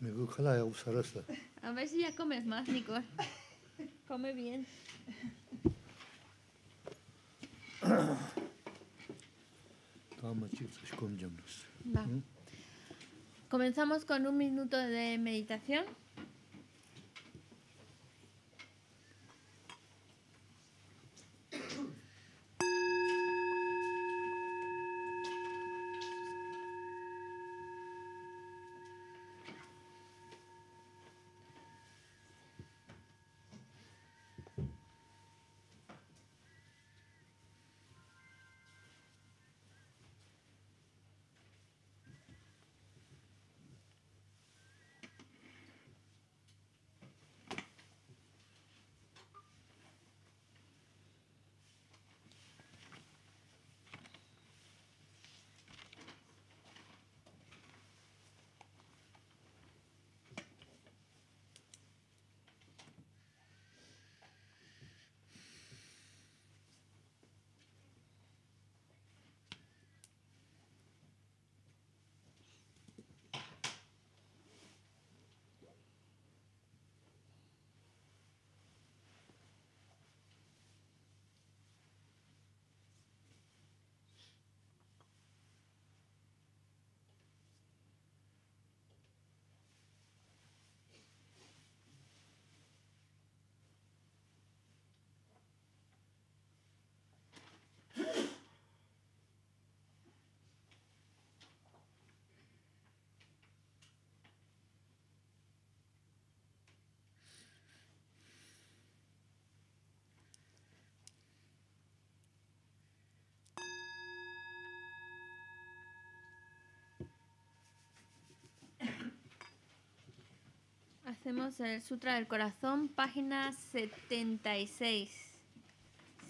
Me A ver si ya comes más, Nicole. Come bien. ¿Mm? Comenzamos con un minuto de meditación. Hacemos el Sutra del Corazón, página 76.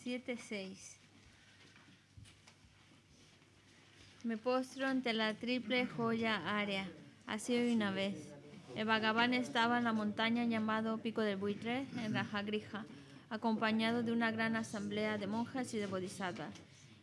76. Me postro ante la triple joya área. Así hoy una vez. El estaba en la montaña llamado Pico del Buitre, en Rajagrija, acompañado de una gran asamblea de monjas y de bodhisattvas.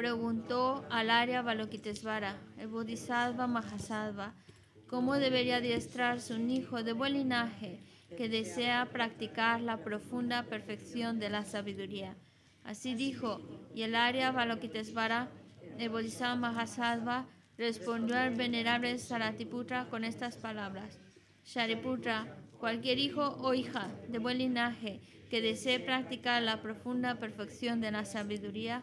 preguntó al área Balokitesvara, el Bodhisattva Mahasattva, cómo debería adiestrarse un hijo de buen linaje que desea practicar la profunda perfección de la sabiduría. Así dijo, y el área Balokitesvara, el Bodhisattva Mahasattva, respondió al venerable Saratiputra con estas palabras. Shariputra, cualquier hijo o hija de buen linaje que desee practicar la profunda perfección de la sabiduría,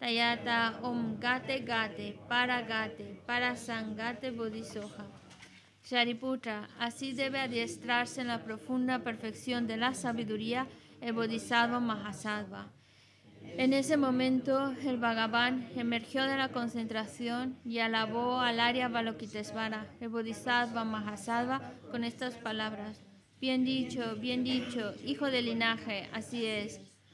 Tayata Om Gate Gate Para Gate Para Sangate Bodhisoja. Shariputra, así debe adiestrarse en la profunda perfección de la sabiduría el Bodhisattva Mahasattva. En ese momento, el Bhagavan emergió de la concentración y alabó al Arya Balokitesvara, el Bodhisattva Mahasattva, con estas palabras. Bien dicho, bien dicho, hijo del linaje, así es.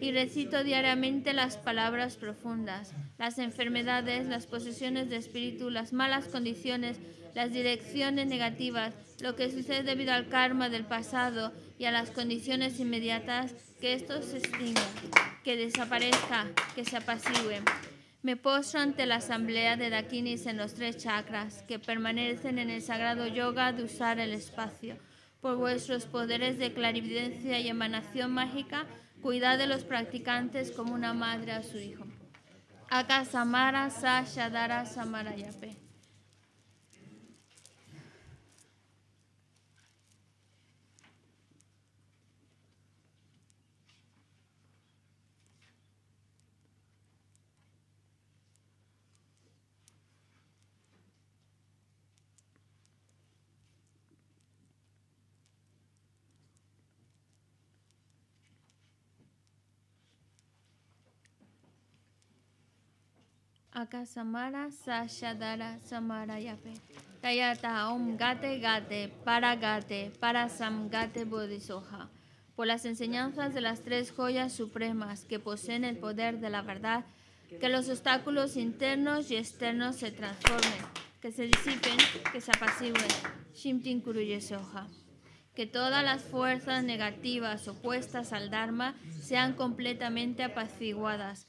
y recito diariamente las palabras profundas, las enfermedades, las posesiones de espíritu, las malas condiciones, las direcciones negativas, lo que sucede debido al karma del pasado y a las condiciones inmediatas, que esto se extinga, que desaparezca, que se apacigüe. Me poso ante la asamblea de Dakinis en los tres chakras que permanecen en el sagrado yoga de usar el espacio. Por vuestros poderes de clarividencia y emanación mágica, Cuida de los practicantes como una madre a su hijo. Aka Samara Aka Akasamara dara Samara Yape. Tayata Om Gate Gate Para Gate Para gate Bodhisoha. Por las enseñanzas de las tres joyas supremas que poseen el poder de la verdad, que los obstáculos internos y externos se transformen, que se disipen, que se apaciguen, Shimtin Kuruyesoha. Que todas las fuerzas negativas opuestas al Dharma sean completamente apaciguadas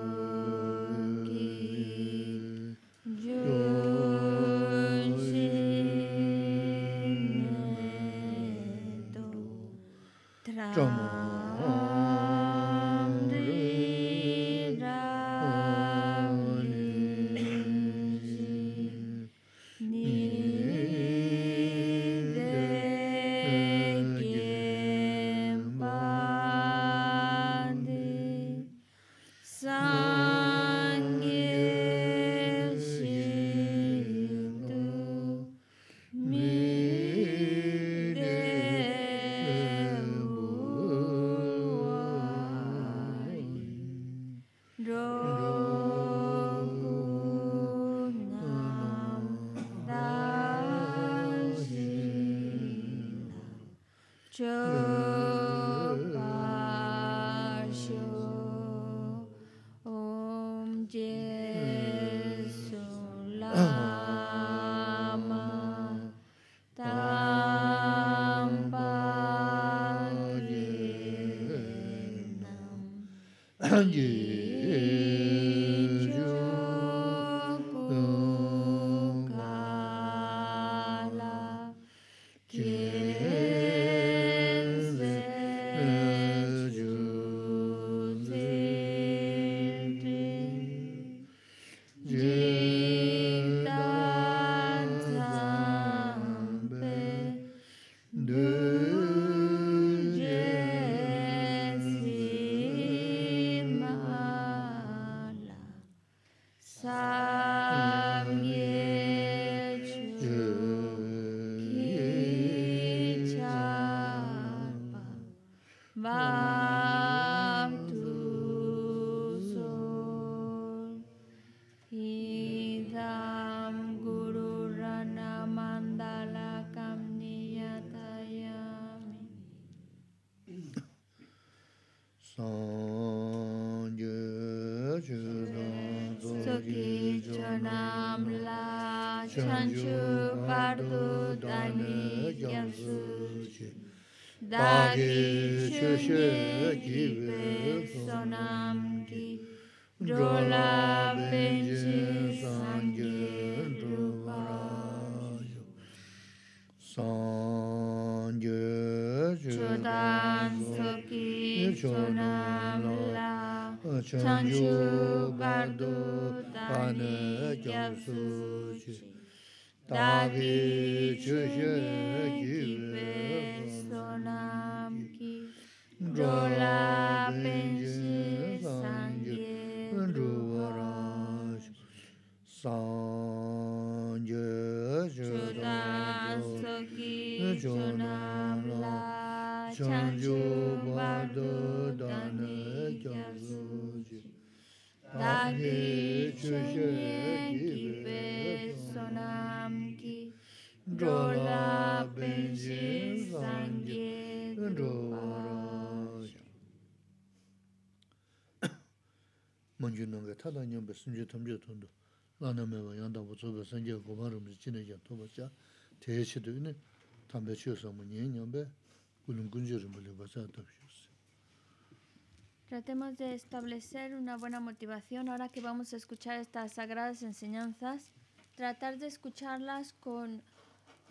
Tratemos de establecer una buena motivación ahora que vamos a escuchar estas sagradas enseñanzas, tratar de escucharlas con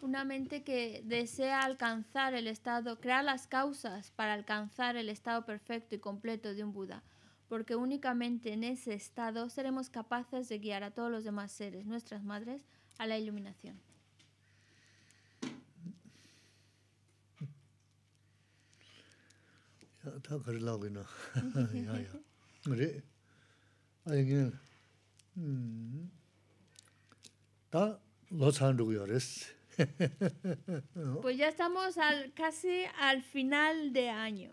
una mente que desea alcanzar el estado, crear las causas para alcanzar el estado perfecto y completo de un Buda porque únicamente en ese estado seremos capaces de guiar a todos los demás seres, nuestras madres, a la iluminación. Pues ya estamos al, casi al final de año.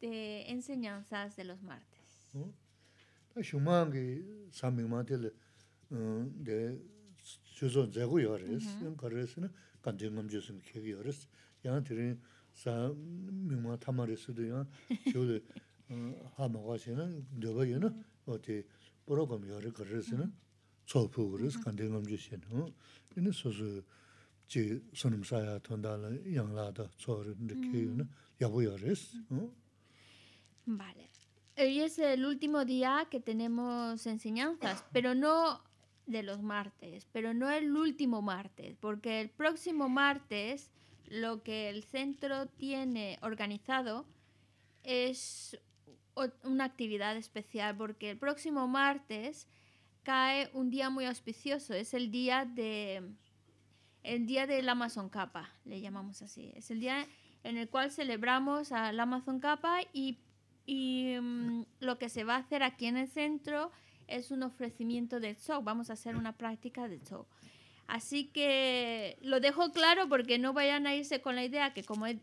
de este, enseñanzas de los martes. Vale. Hoy es el último día que tenemos enseñanzas, ah. pero no de los martes, pero no el último martes, porque el próximo martes lo que el centro tiene organizado es una actividad especial, porque el próximo martes cae un día muy auspicioso, es el día de el día del Amazon Capa, le llamamos así, es el día en el cual celebramos al Amazon Capa y y mm, lo que se va a hacer aquí en el centro es un ofrecimiento de show. Vamos a hacer una práctica de show. Así que lo dejo claro porque no vayan a irse con la idea que como es,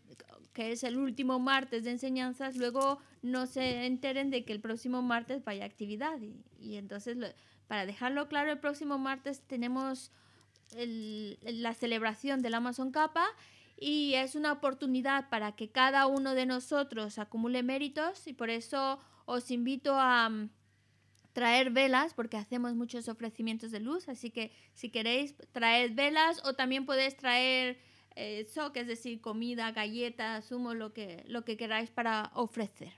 que es el último martes de enseñanzas, luego no se enteren de que el próximo martes vaya actividad. Y, entonces, para dejarlo claro, el próximo martes tenemos la celebración del Amazon Capa y es una oportunidad para que cada uno de nosotros acumule méritos y por eso os invito a mm, traer velas porque hacemos muchos ofrecimientos de luz, así que si queréis traer velas o también podéis traer eh, es decir, comida, galletas, zumo, lo que, lo que queráis para ofrecer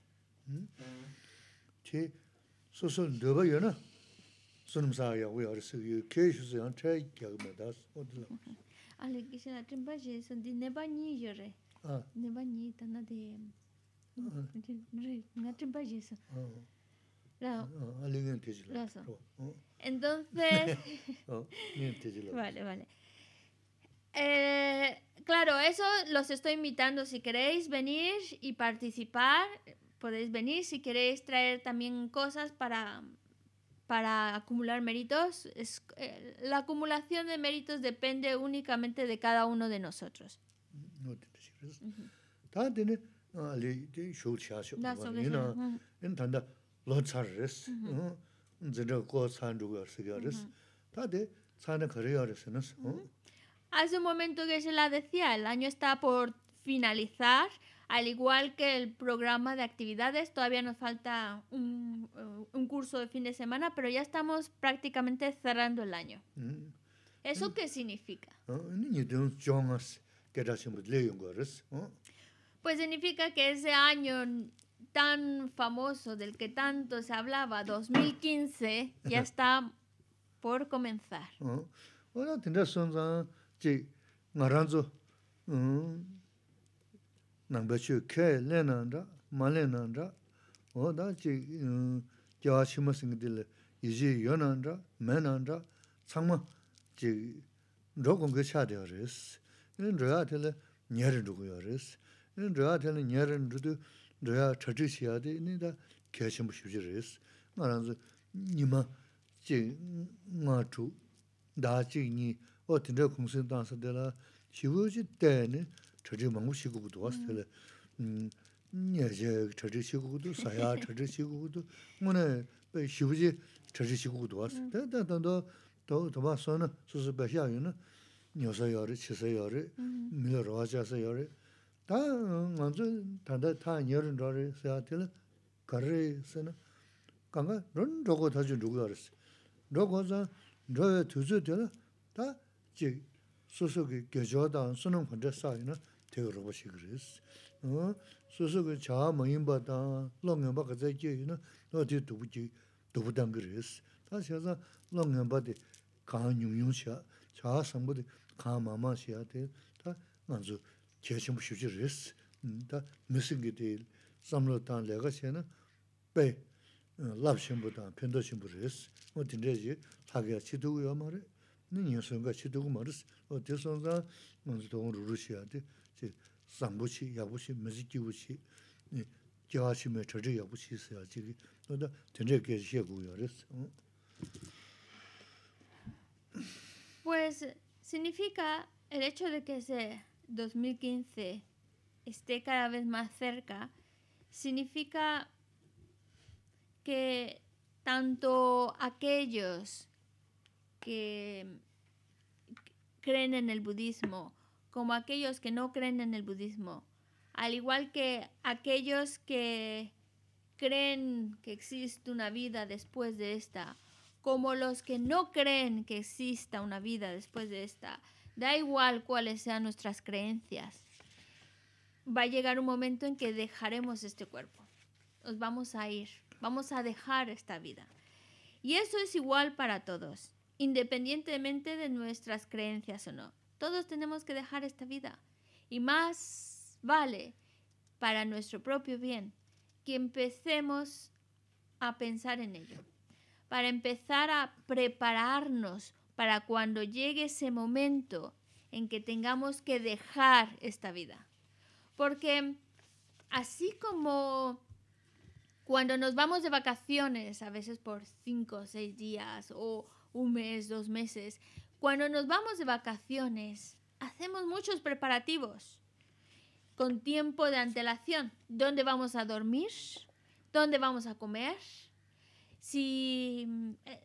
ale kishin la trimba je son di neba ni yo re ah. neba ni ta na de re nga trimba ale ngen entonces ah, vale vale eh, claro, eso los estoy invitando. Si queréis venir y participar, podéis venir. Si queréis traer también cosas para para acumular méritos, es, eh, la acumulación de méritos depende únicamente de cada uno de nosotros. Hace un momento que se la decía, el año está por finalizar al igual que el programa de actividades, todavía nos falta eh, un, curso de fin de semana, pero ya estamos prácticamente cerrando el año. Mm. ¿Eso mm. qué significa? Ah, ¿ah? Pues significa que ese año tan famoso del que tanto se hablaba, 2015, ya está por comenzar. Ah, nāngbē chū kē lē nāndrā, mā lē nāndrā, o dā chī kia wā chī mā sīngatīla yī chī yō nāndrā, mē nāndrā, cāngma chī dhō kōngkē chādhiyā rēs, rē rōyā tēla nyē rindu yā rēs, rōyā tēla rōyā dā rēs, nīma chī ngā dā chī o tānsa 저주망고 시고부도 왔을 때 음, 녀제 저주 시고부도 사야 저주 시고부도 뭐네 배 쉬우지 저주 시고부도 왔을 때또 도바선 수수 배향이는 녀서 여리 치서 여리 미러 와자서 여리 다 먼저 단다 타 여른 저리 사야 될 강가 런 저거 다주 누구 알았어 저거서 너의 두주들 되다 다지 소소게 교조단 순은 혼자 사이는 teka rupa shikiris. Susu ka chaa mayinba taa, longyamba ka zai kiyo yina, noo ti dhubu ki, dhubu dangiris. Taa shaa zaa longyamba di kaa nyungyung shaa, chaa sambu di kaa mamaa shaa di, taa nganzu kyechimu shuchiris. Taa misingi di samlo taa laga shaa na, bay lab shimbu taa, pindo yaa maari, Pues significa el hecho de que ese 2015 esté cada vez más cerca, significa que tanto aquellos que creen en el budismo, como aquellos que no creen en el budismo, al igual que aquellos que creen que existe una vida después de esta, como los que no creen que exista una vida después de esta, da igual cuáles sean nuestras creencias, va a llegar un momento en que dejaremos este cuerpo, nos vamos a ir, vamos a dejar esta vida. Y eso es igual para todos, independientemente de nuestras creencias o no. Todos tenemos que dejar esta vida. Y más vale para nuestro propio bien que empecemos a pensar en ello, para empezar a prepararnos para cuando llegue ese momento en que tengamos que dejar esta vida. Porque así como cuando nos vamos de vacaciones, a veces por cinco o seis días o un mes, dos meses, cuando nos vamos de vacaciones, hacemos muchos preparativos con tiempo de antelación. ¿Dónde vamos a dormir? ¿Dónde vamos a comer? Si eh,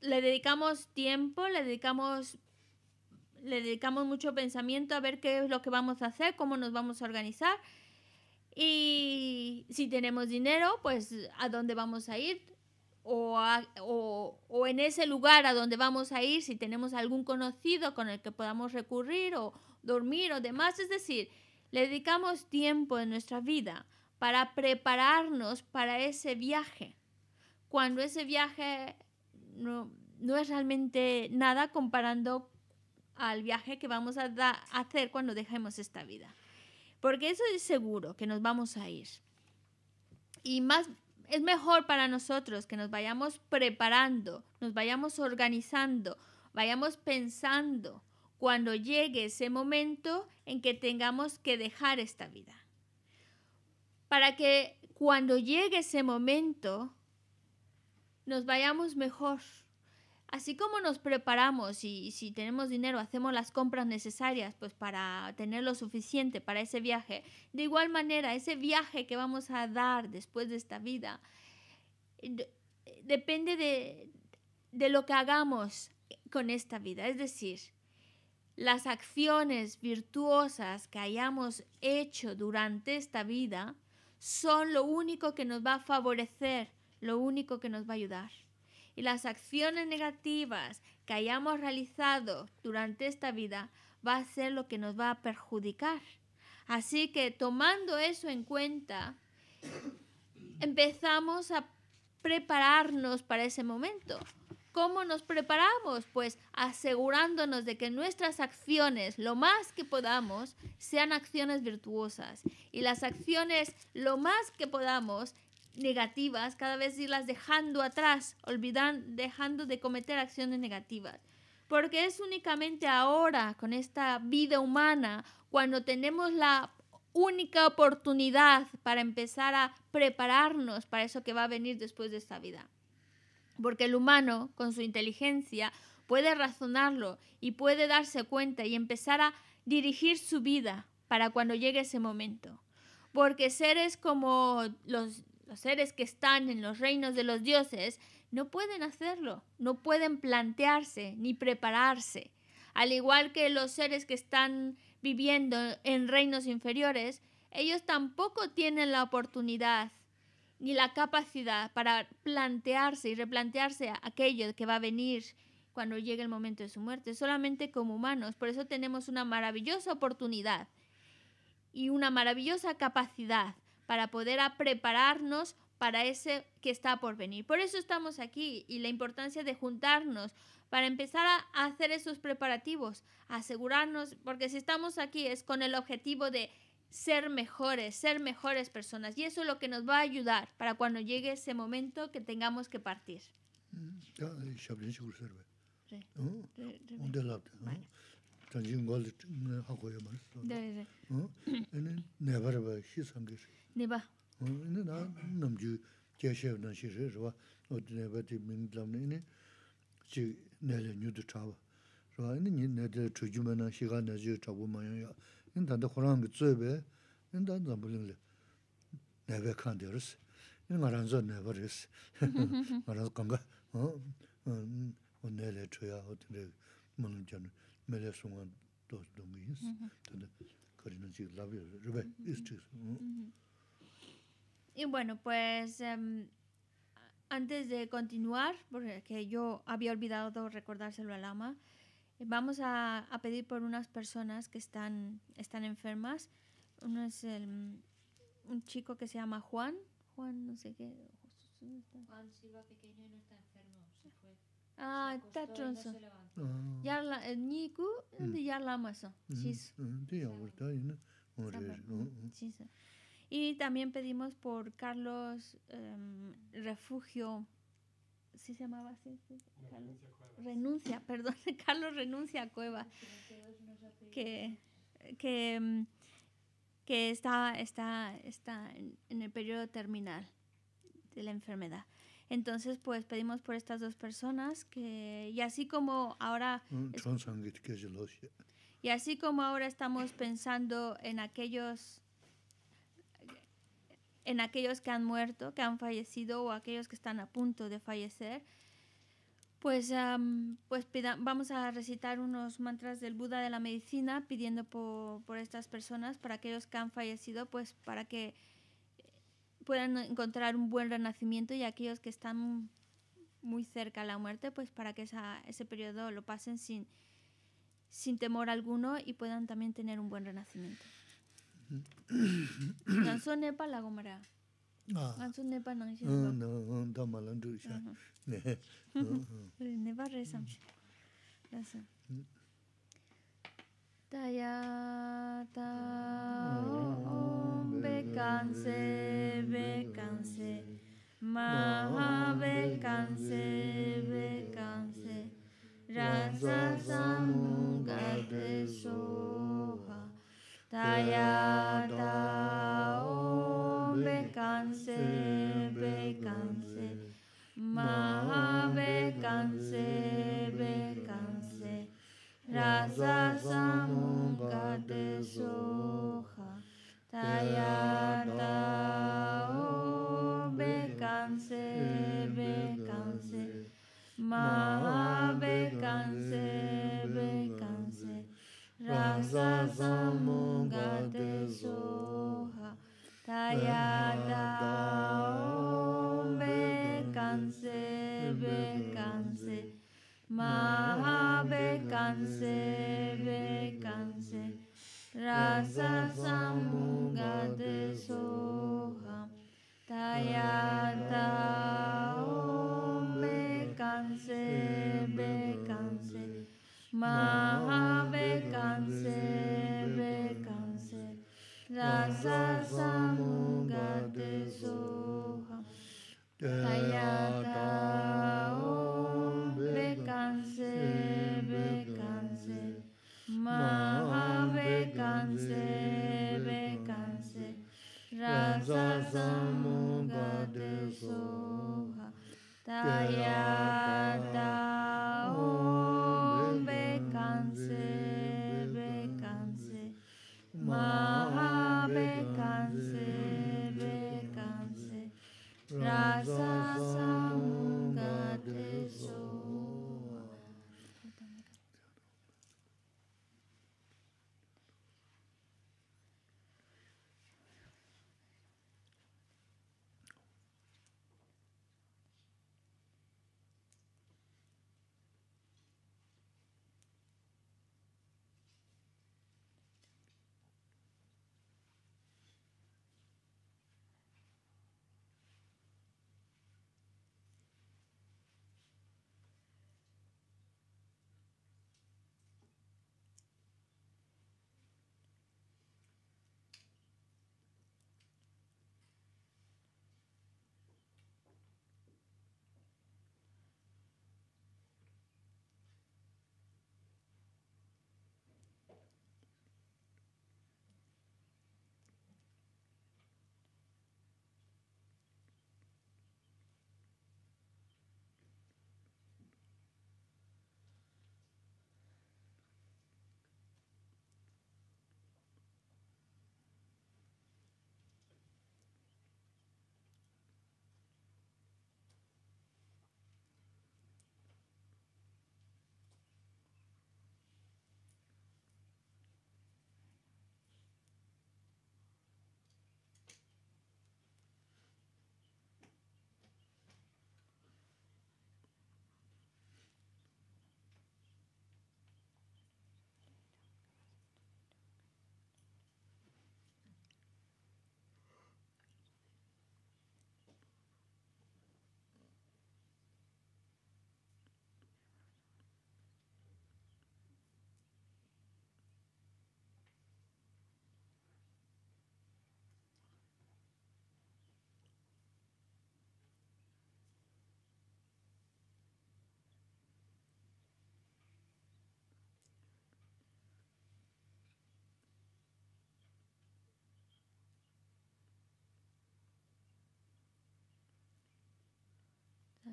le dedicamos tiempo, le dedicamos le dedicamos mucho pensamiento a ver qué es lo que vamos a hacer, cómo nos vamos a organizar. Y si tenemos dinero, pues a dónde vamos a ir, o, en ese lugar a donde vamos a ir, si tenemos algún conocido con el que podamos recurrir o dormir o demás. Es decir, le dedicamos tiempo en nuestra vida para prepararnos para ese viaje, cuando ese viaje no, es realmente nada comparando al viaje que vamos a, hacer cuando dejemos esta vida. Porque eso es seguro, que nos vamos a ir. Y más es mejor para nosotros que nos vayamos preparando, nos vayamos organizando, vayamos pensando cuando llegue ese momento en que tengamos que dejar esta vida. Para que cuando llegue ese momento nos vayamos mejor así como nos preparamos y si tenemos dinero hacemos las compras necesarias pues para tener lo suficiente para ese viaje, de igual manera ese viaje que vamos a dar después de esta vida eh, eh, depende de, de lo que hagamos con esta vida, es decir, las acciones virtuosas que hayamos hecho durante esta vida son lo único que nos va a favorecer, lo único que nos va a ayudar y las acciones negativas que hayamos realizado durante esta vida va a ser lo que nos va a perjudicar. Así que tomando eso en cuenta, empezamos a prepararnos para ese momento. ¿Cómo nos preparamos? Pues asegurándonos de que nuestras acciones, lo más que podamos, sean acciones virtuosas. Y las acciones, lo más que podamos, negativas, cada vez irlas dejando atrás, olvidando, dejando de cometer acciones negativas. Porque es únicamente ahora, con esta vida humana, cuando tenemos la única oportunidad para empezar a prepararnos para eso que va a venir después de esta vida. Porque el humano, con su inteligencia, puede razonarlo y puede darse cuenta y empezar a dirigir su vida para cuando llegue ese momento. Porque seres como los los seres que están en los reinos de los dioses no pueden hacerlo, no pueden plantearse ni prepararse. Al igual que los seres que están viviendo en reinos inferiores, ellos tampoco tienen la oportunidad ni la capacidad para plantearse y replantearse aquello que va a venir cuando llegue el momento de su muerte, solamente como humanos. Por eso tenemos una maravillosa oportunidad y una maravillosa capacidad para poder prepararnos para ese que está por venir. Por eso estamos aquí y la importancia de juntarnos para empezar a hacer esos preparativos, asegurarnos, porque si estamos aquí es con el objetivo de ser mejores, ser mejores personas. Y eso es lo que nos va a ayudar para cuando llegue ese momento que tengamos que partir. Mm, eh, ¿eh? Sí. 단지 걸 하고요 말았어. 네, 네. 어? 얘는 네버버 네 봐. 어, 얘는 나 넘주 제시하는 시를 좋아. 어디 네버티 민담네. 지 내려 뉴드 차와. 봐. 얘는 니 내들 시간 내지 잡고 마요. 인단도 그런 게 쯧베. 인단 좀 불릴래. 내가 칸데르스. 얘는 말할 건가? 어? 오늘에 줘야 어떻게 문을 저는 dos Y mhm. mhm. mhm. bueno, pues em, antes de continuar, porque yo había olvidado recordárselo al ama, vamos a, pedir por unas personas que están, están enfermas. Uno es un chico que se llama Juan, Juan no sé qué. Juan Silva Pequeño no está Ah, ta tronso. Yarla niku de la maso. Mm-hmm. Sí. Sí, mm-hmm. ahorita mm-hmm. Y también pedimos por Carlos em, Refugio ¿sí se llamaba así? Carlos Renuncia, perdón, Carlos Renuncia a Cueva. Que que em, que está está está en el periodo terminal de la enfermedad. Entonces, pues pedimos por estas dos personas que, y así como ahora... Mm, y así como ahora estamos pensando en aquellos en aquellos que han muerto, que han fallecido o aquellos que están a punto de fallecer, pues, pues vamos a recitar unos mantras del Buda de la medicina pidiendo por estas personas, para aquellos que han fallecido, pues para que puedan encontrar un buen renacimiento y aquellos que están muy cerca a la muerte, pues para que esa, ese periodo lo pasen sin, sin temor alguno y puedan también tener un buen renacimiento. Ganso la gomera. Ah. bekanse, bekanse, maha bekanse, bekanse, rasa samugate soha, taya tao bekanse, bekanse, maha bekanse, bekanse, rasa samugate soha, Sayata bekanse bekanse ma bekanse bekanse rasa samuga te soha Tayata bekanse bekanse ma bekanse rasa sambuga de soham tayata om bekanse bekanse maha bekanse bekanse rasa sambuga de soham tayata om bekanse bekanse maha canse, me canse, rasa samuga de soha, daya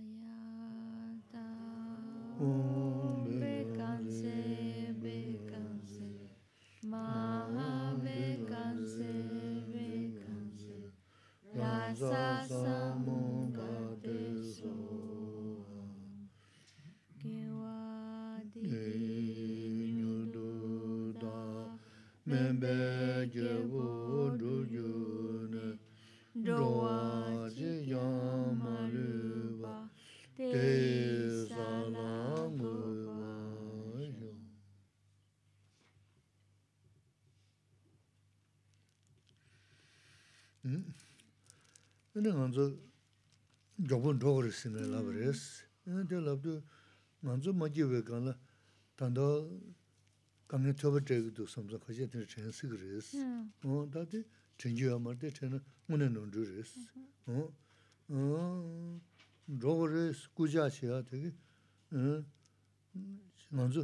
yeah 응. 오늘 먼저 좁은 도로를 쓰면 라버레스. 근데 라버도 먼저 뭐 기회가나. 단도 단에 저버제도 섬서까지는 제가 시그리스. 어, 나도 체교아 마르데 체는 오늘 눈 줄레스. 어? 어. 도로를 굳자셔야 되게. 응. 먼저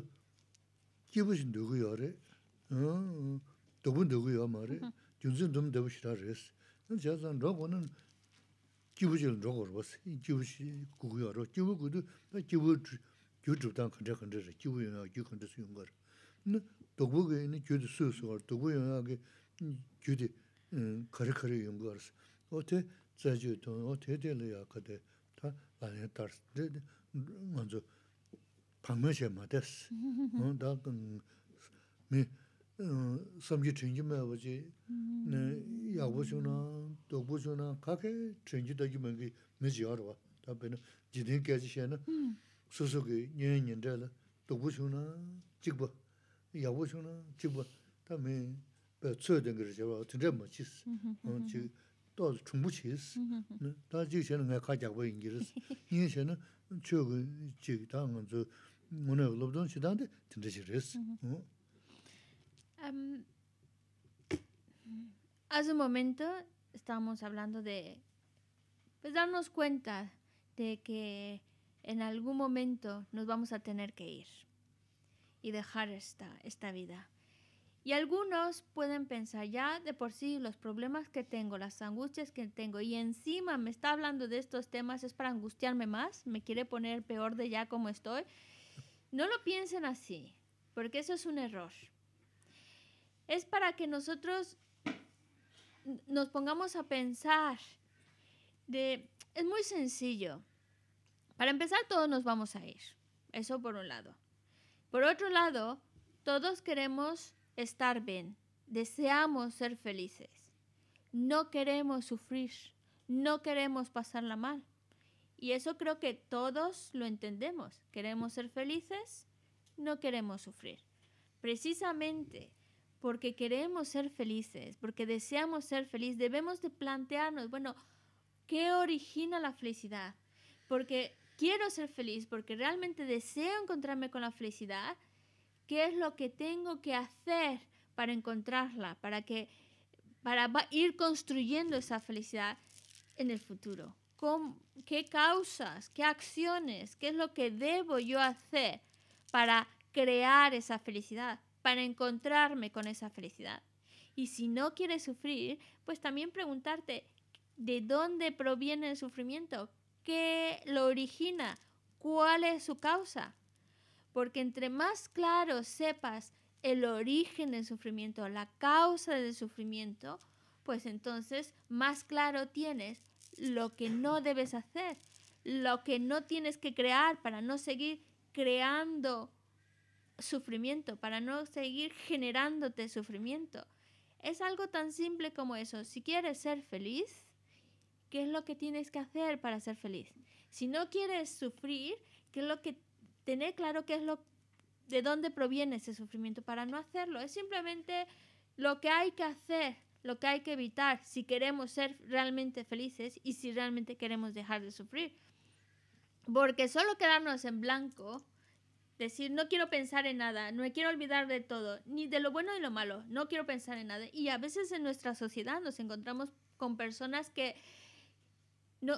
기부신 두고 열에. 어. 도분 두고 열 말에. 좀좀 제선 로고는 기부질 로고로 보세요. 기부시 구구여로 기부구도 기부 규주단 근데 근데 기부여 기 근데 거. 있는 규도 쓰어서 독부여하게 음 거리거리 연구 어때? 자주도 어때들이야 그때 다 먼저 방문제 맞았어. 응다 그 samji chenji mewa chi, mm. yaqbo chung na, dokbo chung na, kake chenji dagi mengi mechi yarwa. Ta pina jidin kachi xe na, mm. soso ki nyen nyen tra la, dokbo chung na, chikba, yaqbo chung na, chikba, ta mi pe ra xewa, ten tra ma mm-hmm. chi si, zi chungbu mm-hmm. chi si. xe na ingi si, xe na, chi hace un momento estábamos hablando de pues, darnos cuenta de que en algún momento nos vamos a tener que ir y dejar esta, esta vida. Y algunos pueden pensar ya de por sí los problemas que tengo, las angustias que tengo y encima me está hablando de estos temas es para angustiarme más, me quiere poner peor de ya como estoy. No lo piensen así, porque eso es un error es para que nosotros nos pongamos a pensar de, es muy sencillo. Para empezar, todos nos vamos a ir. Eso por un lado. Por otro lado, todos queremos estar bien. Deseamos ser felices. No queremos sufrir. No queremos pasarla mal. Y eso creo que todos lo entendemos. Queremos ser felices. No queremos sufrir. Precisamente porque queremos ser felices, porque deseamos ser felices, debemos de plantearnos, bueno, ¿qué origina la felicidad? Porque quiero ser feliz, porque realmente deseo encontrarme con la felicidad, ¿qué es lo que tengo que hacer para encontrarla, para que para ir construyendo esa felicidad en el futuro? ¿Qué causas, qué acciones, qué es lo que debo yo hacer para crear esa felicidad? para encontrarme con esa felicidad. Y si no quieres sufrir, pues también preguntarte de dónde proviene el sufrimiento, qué lo origina, cuál es su causa. Porque entre más claro sepas el origen del sufrimiento, la causa del sufrimiento, pues entonces más claro tienes lo que no debes hacer, lo que no tienes que crear para no seguir creando sufrimiento, para no seguir generándote sufrimiento. Es algo tan simple como eso. Si quieres ser feliz, ¿qué es lo que tienes que hacer para ser feliz? Si no quieres sufrir, ¿qué es lo que tener claro qué es lo de dónde proviene ese sufrimiento para no hacerlo? Es simplemente lo que hay que hacer, lo que hay que evitar si queremos ser realmente felices y si realmente queremos dejar de sufrir. Porque solo quedarnos en blanco Decir, no quiero pensar en nada, no me quiero olvidar de todo, ni de lo bueno de lo malo, no quiero pensar en nada. Y a veces en nuestra sociedad nos encontramos con personas que no,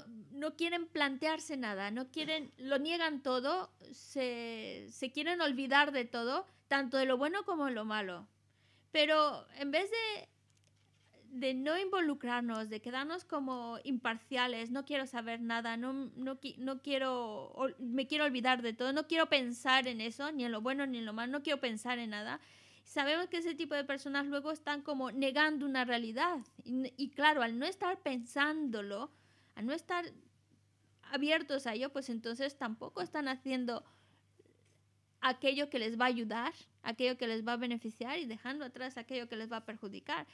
quieren plantearse nada, no quieren, lo niegan todo, se, se quieren olvidar de todo, tanto de lo bueno como de lo malo. Pero en vez de de no involucrarnos, de quedarnos como imparciales, no quiero saber nada, no, quiero, me quiero olvidar de todo, no quiero pensar en eso, ni en lo bueno ni en lo malo, no quiero pensar en nada. Sabemos que ese tipo de personas luego están como negando una realidad. Y, y claro, al no estar pensándolo, al no estar abiertos a ello, pues entonces tampoco están haciendo aquello que les va a ayudar, aquello que les va a beneficiar y dejando atrás aquello que les va a perjudicar.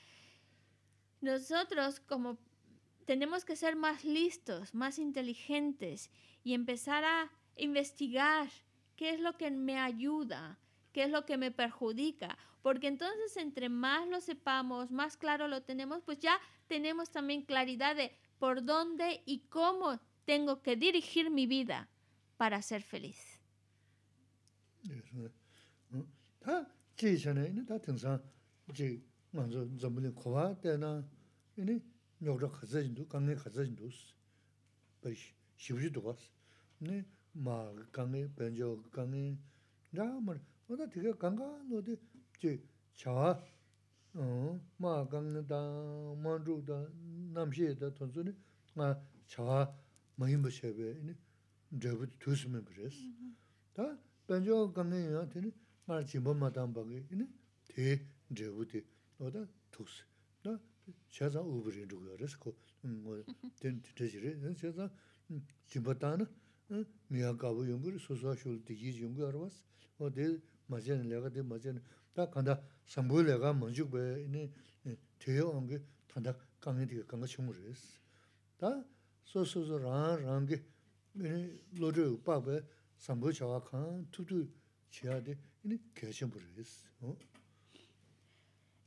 Nosotros como tenemos que ser más listos, más inteligentes y empezar a investigar qué es lo que me ayuda, qué es lo que me perjudica, porque entonces entre más lo sepamos, más claro lo tenemos, pues ya tenemos también claridad de por dónde y cómo tengo que dirigir mi vida para ser feliz. 이니 녀그라 가자진도 강에 가자진도스 버 시부지도 가스 네 마, 강에 벤저 강에 라마르 어디 되게 강간 어디 제 자와 어마 강나다 마루다 남시에다 돈순이 나 자와 많이 버셔베 이니 저부 두스면 그랬어 다 벤저 강에 야 되니 말 지범마다 한 바게 이니 대 저부디 어디 두스 de de Da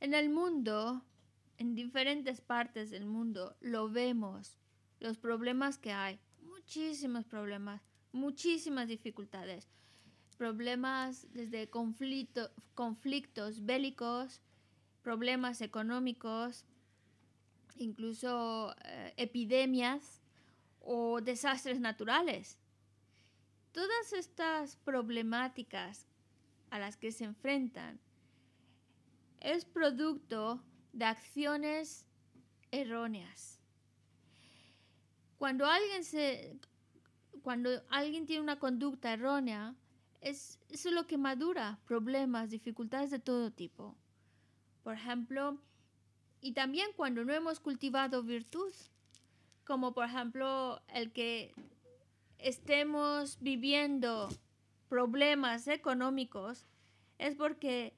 En el mundo, en diferentes partes del mundo, lo vemos, los problemas que hay, muchísimos problemas, muchísimas dificultades, problemas desde conflicto, conflictos bélicos, problemas económicos, incluso eh, epidemias o desastres naturales. Todas estas problemáticas a las que se enfrentan es producto de acciones erróneas. Cuando alguien, cuando alguien tiene una conducta errónea, es, eso es lo que madura problemas, dificultades de todo tipo. Por ejemplo, y también cuando no hemos cultivado virtud, como por ejemplo el que estemos viviendo problemas económicos, es porque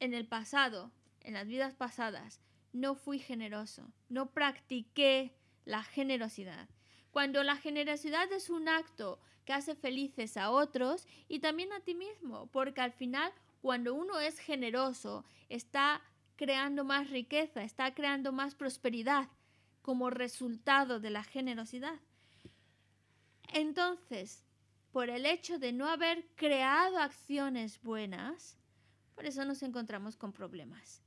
en el pasado en las vidas pasadas no fui generoso, no practiqué la generosidad. Cuando la generosidad es un acto que hace felices a otros y también a ti mismo, porque al final cuando uno es generoso está creando más riqueza, está creando más prosperidad como resultado de la generosidad. Entonces, por el hecho de no haber creado acciones buenas, por eso nos encontramos con problemas.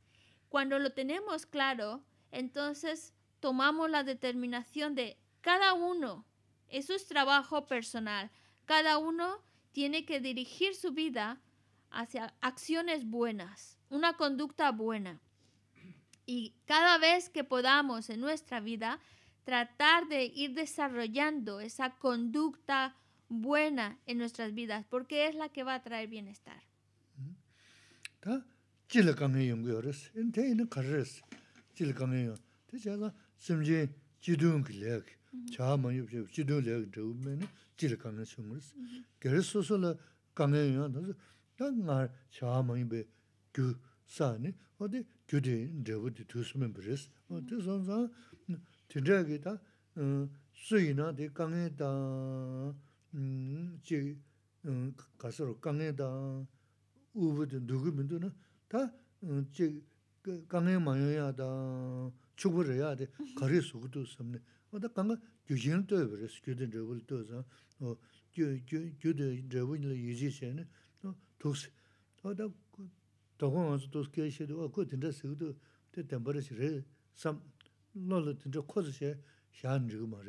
Cuando lo tenemos claro, entonces tomamos la determinación de cada uno, eso es trabajo personal, cada uno tiene que dirigir su vida hacia acciones buenas, una conducta buena. Y cada vez que podamos en nuestra vida, tratar de ir desarrollando esa conducta buena en nuestras vidas, porque es la que va a traer bienestar. jīla kāngyā yungu yorīs, yīn tē yīn 심지 jīla kāngyā yungu. Tē chā yā sīmjī jīdūng kī lēk, chā māng yub chīb, jīdūng lēk dhī wū mē nī, jīla kāngyā yungu rīs. Gērī sō sō lā kāngyā yungu tā kāngāya māyōyā tā chukbarayā tā 거리 수도 sāmne, wā 강가 kāngā gyūjīn tō yabirā sī, gyū tā ndrāgu lī tō sā, gyū, gyū, gyū tā ndrāgu nilā yī jī shay nā, tōg sī, tā wā tā tōg wā sī, tōg sī kiay shay dhō, kua tindrā sūgatū, tā dhāmbarayā sī sām, nō khu sī mā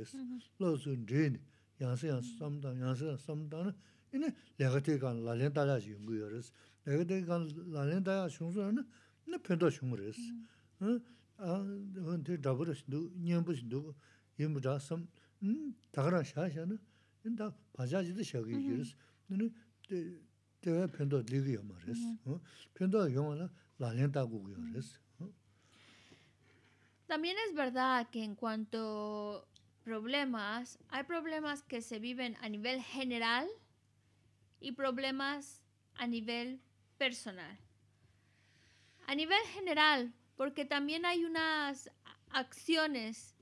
rī sī, sū También es verdad que en cuanto problemas, hay problemas que se viven a nivel general y problemas a nivel personal. A nivel general, porque también hay unas acciones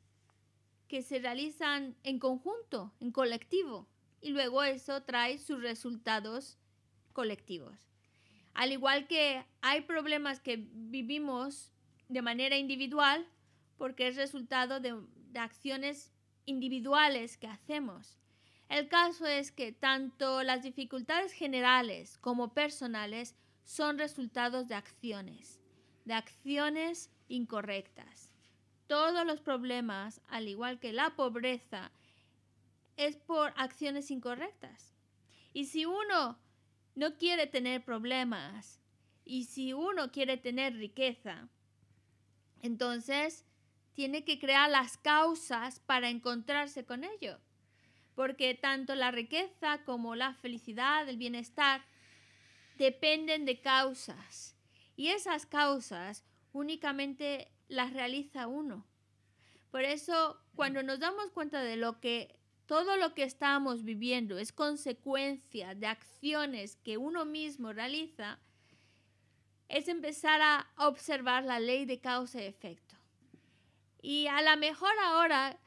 que se realizan en conjunto, en colectivo, y luego eso trae sus resultados colectivos. Al igual que hay problemas que vivimos de manera individual, porque es resultado de, acciones individuales que hacemos. El caso es que tanto las dificultades generales como personales son resultados de acciones, de acciones incorrectas. Todos los problemas, al igual que la pobreza, es por acciones incorrectas. Y si uno no quiere tener problemas y si uno quiere tener riqueza, entonces tiene que crear las causas para encontrarse con ello. Porque tanto la riqueza como la felicidad, el bienestar, dependen de causas y esas causas únicamente las realiza uno. Por eso, cuando nos damos cuenta de lo que todo lo que estamos viviendo es consecuencia de acciones que uno mismo realiza, es empezar a observar la ley de causa y efecto. Y a lo mejor ahora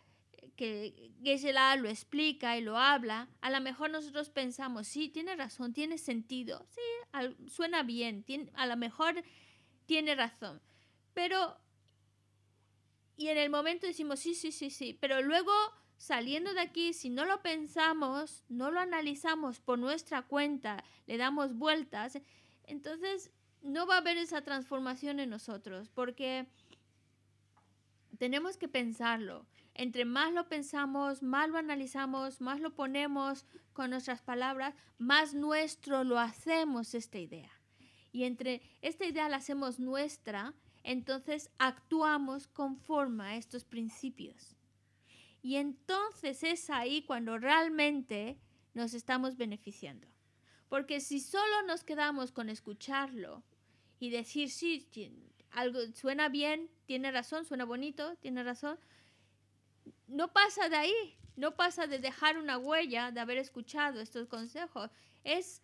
que geshe lo explica y lo habla, a lo mejor nosotros pensamos, sí, tiene razón, tiene sentido, sí, suena bien, a lo mejor tiene razón. Pero, y en el momento decimos, sí, sí, sí, sí, pero luego saliendo de aquí, si no lo pensamos, no lo analizamos por nuestra cuenta, le damos vueltas, entonces no va a haber esa transformación en nosotros, porque tenemos que pensarlo entre más lo pensamos, más lo analizamos, más lo ponemos con nuestras palabras, más nuestro lo hacemos esta idea. Y entre esta idea la hacemos nuestra, entonces actuamos conforme a estos principios. Y entonces es ahí cuando realmente nos estamos beneficiando. Porque si solo nos quedamos con escucharlo y decir, sí, algo suena bien, tiene razón, suena bonito, tiene razón, no pasa de ahí, no pasa de dejar una huella, de haber escuchado estos consejos. Es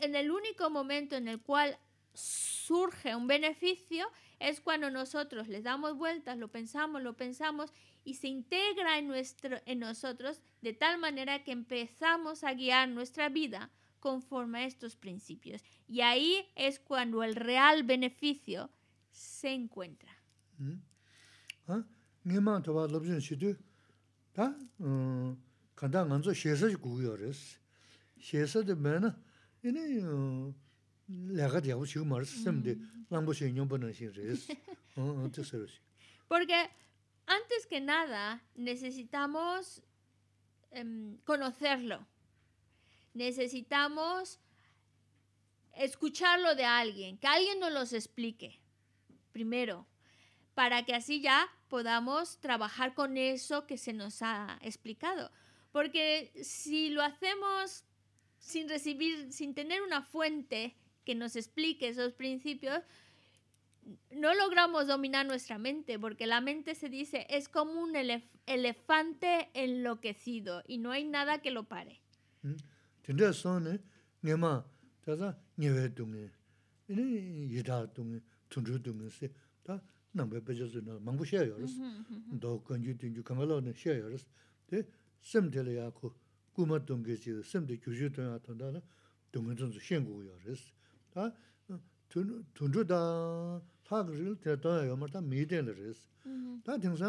en el único momento en el cual surge un beneficio, es cuando nosotros les damos vueltas, lo pensamos, lo pensamos y se integra en, nuestro, en nosotros de tal manera que empezamos a guiar nuestra vida conforme a estos principios. Y ahí es cuando el real beneficio se encuentra. Mm-hmm. Ah, porque antes que nada necesitamos em, conocerlo necesitamos escucharlo de alguien que alguien nos lo explique primero para que así ya podamos trabajar con eso que se nos ha explicado. Porque si lo hacemos sin recibir, sin tener una fuente que nos explique esos principios, no logramos dominar nuestra mente, porque la mente se dice es como un elefante enloquecido y no hay nada que lo pare. nāngbē bēchā sū nā māngbū xē yō rās, dō kāngyū tīngyū kāngā lō nā xē yō rās, tē sēm tē lā yā khu gu mā tōng kē sī, sēm tē kyū shū tōng nā tōng kē tōng sū Tā chū tā thā kā yā tā mī Tā tīng sā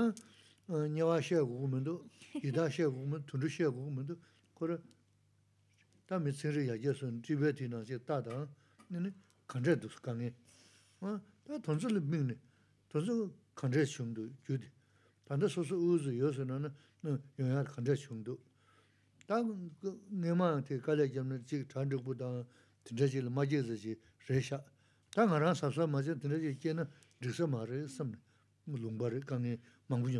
tōnsō kāntrē shūngdō yūdi. Tānda sōsō ūzō yōsō nō nō yōngyā kāntrē shūngdō. Tā ngē māyā tē kāliyā jamnā jīg tāndrik būtā tīndrā jīg lā mājīg zā jī rē shā. Tā ngā rāng sāsā mājīg tīndrā jīg jī na dhīksā mā rē sāmni. Lūngbā rē kāngi māngbū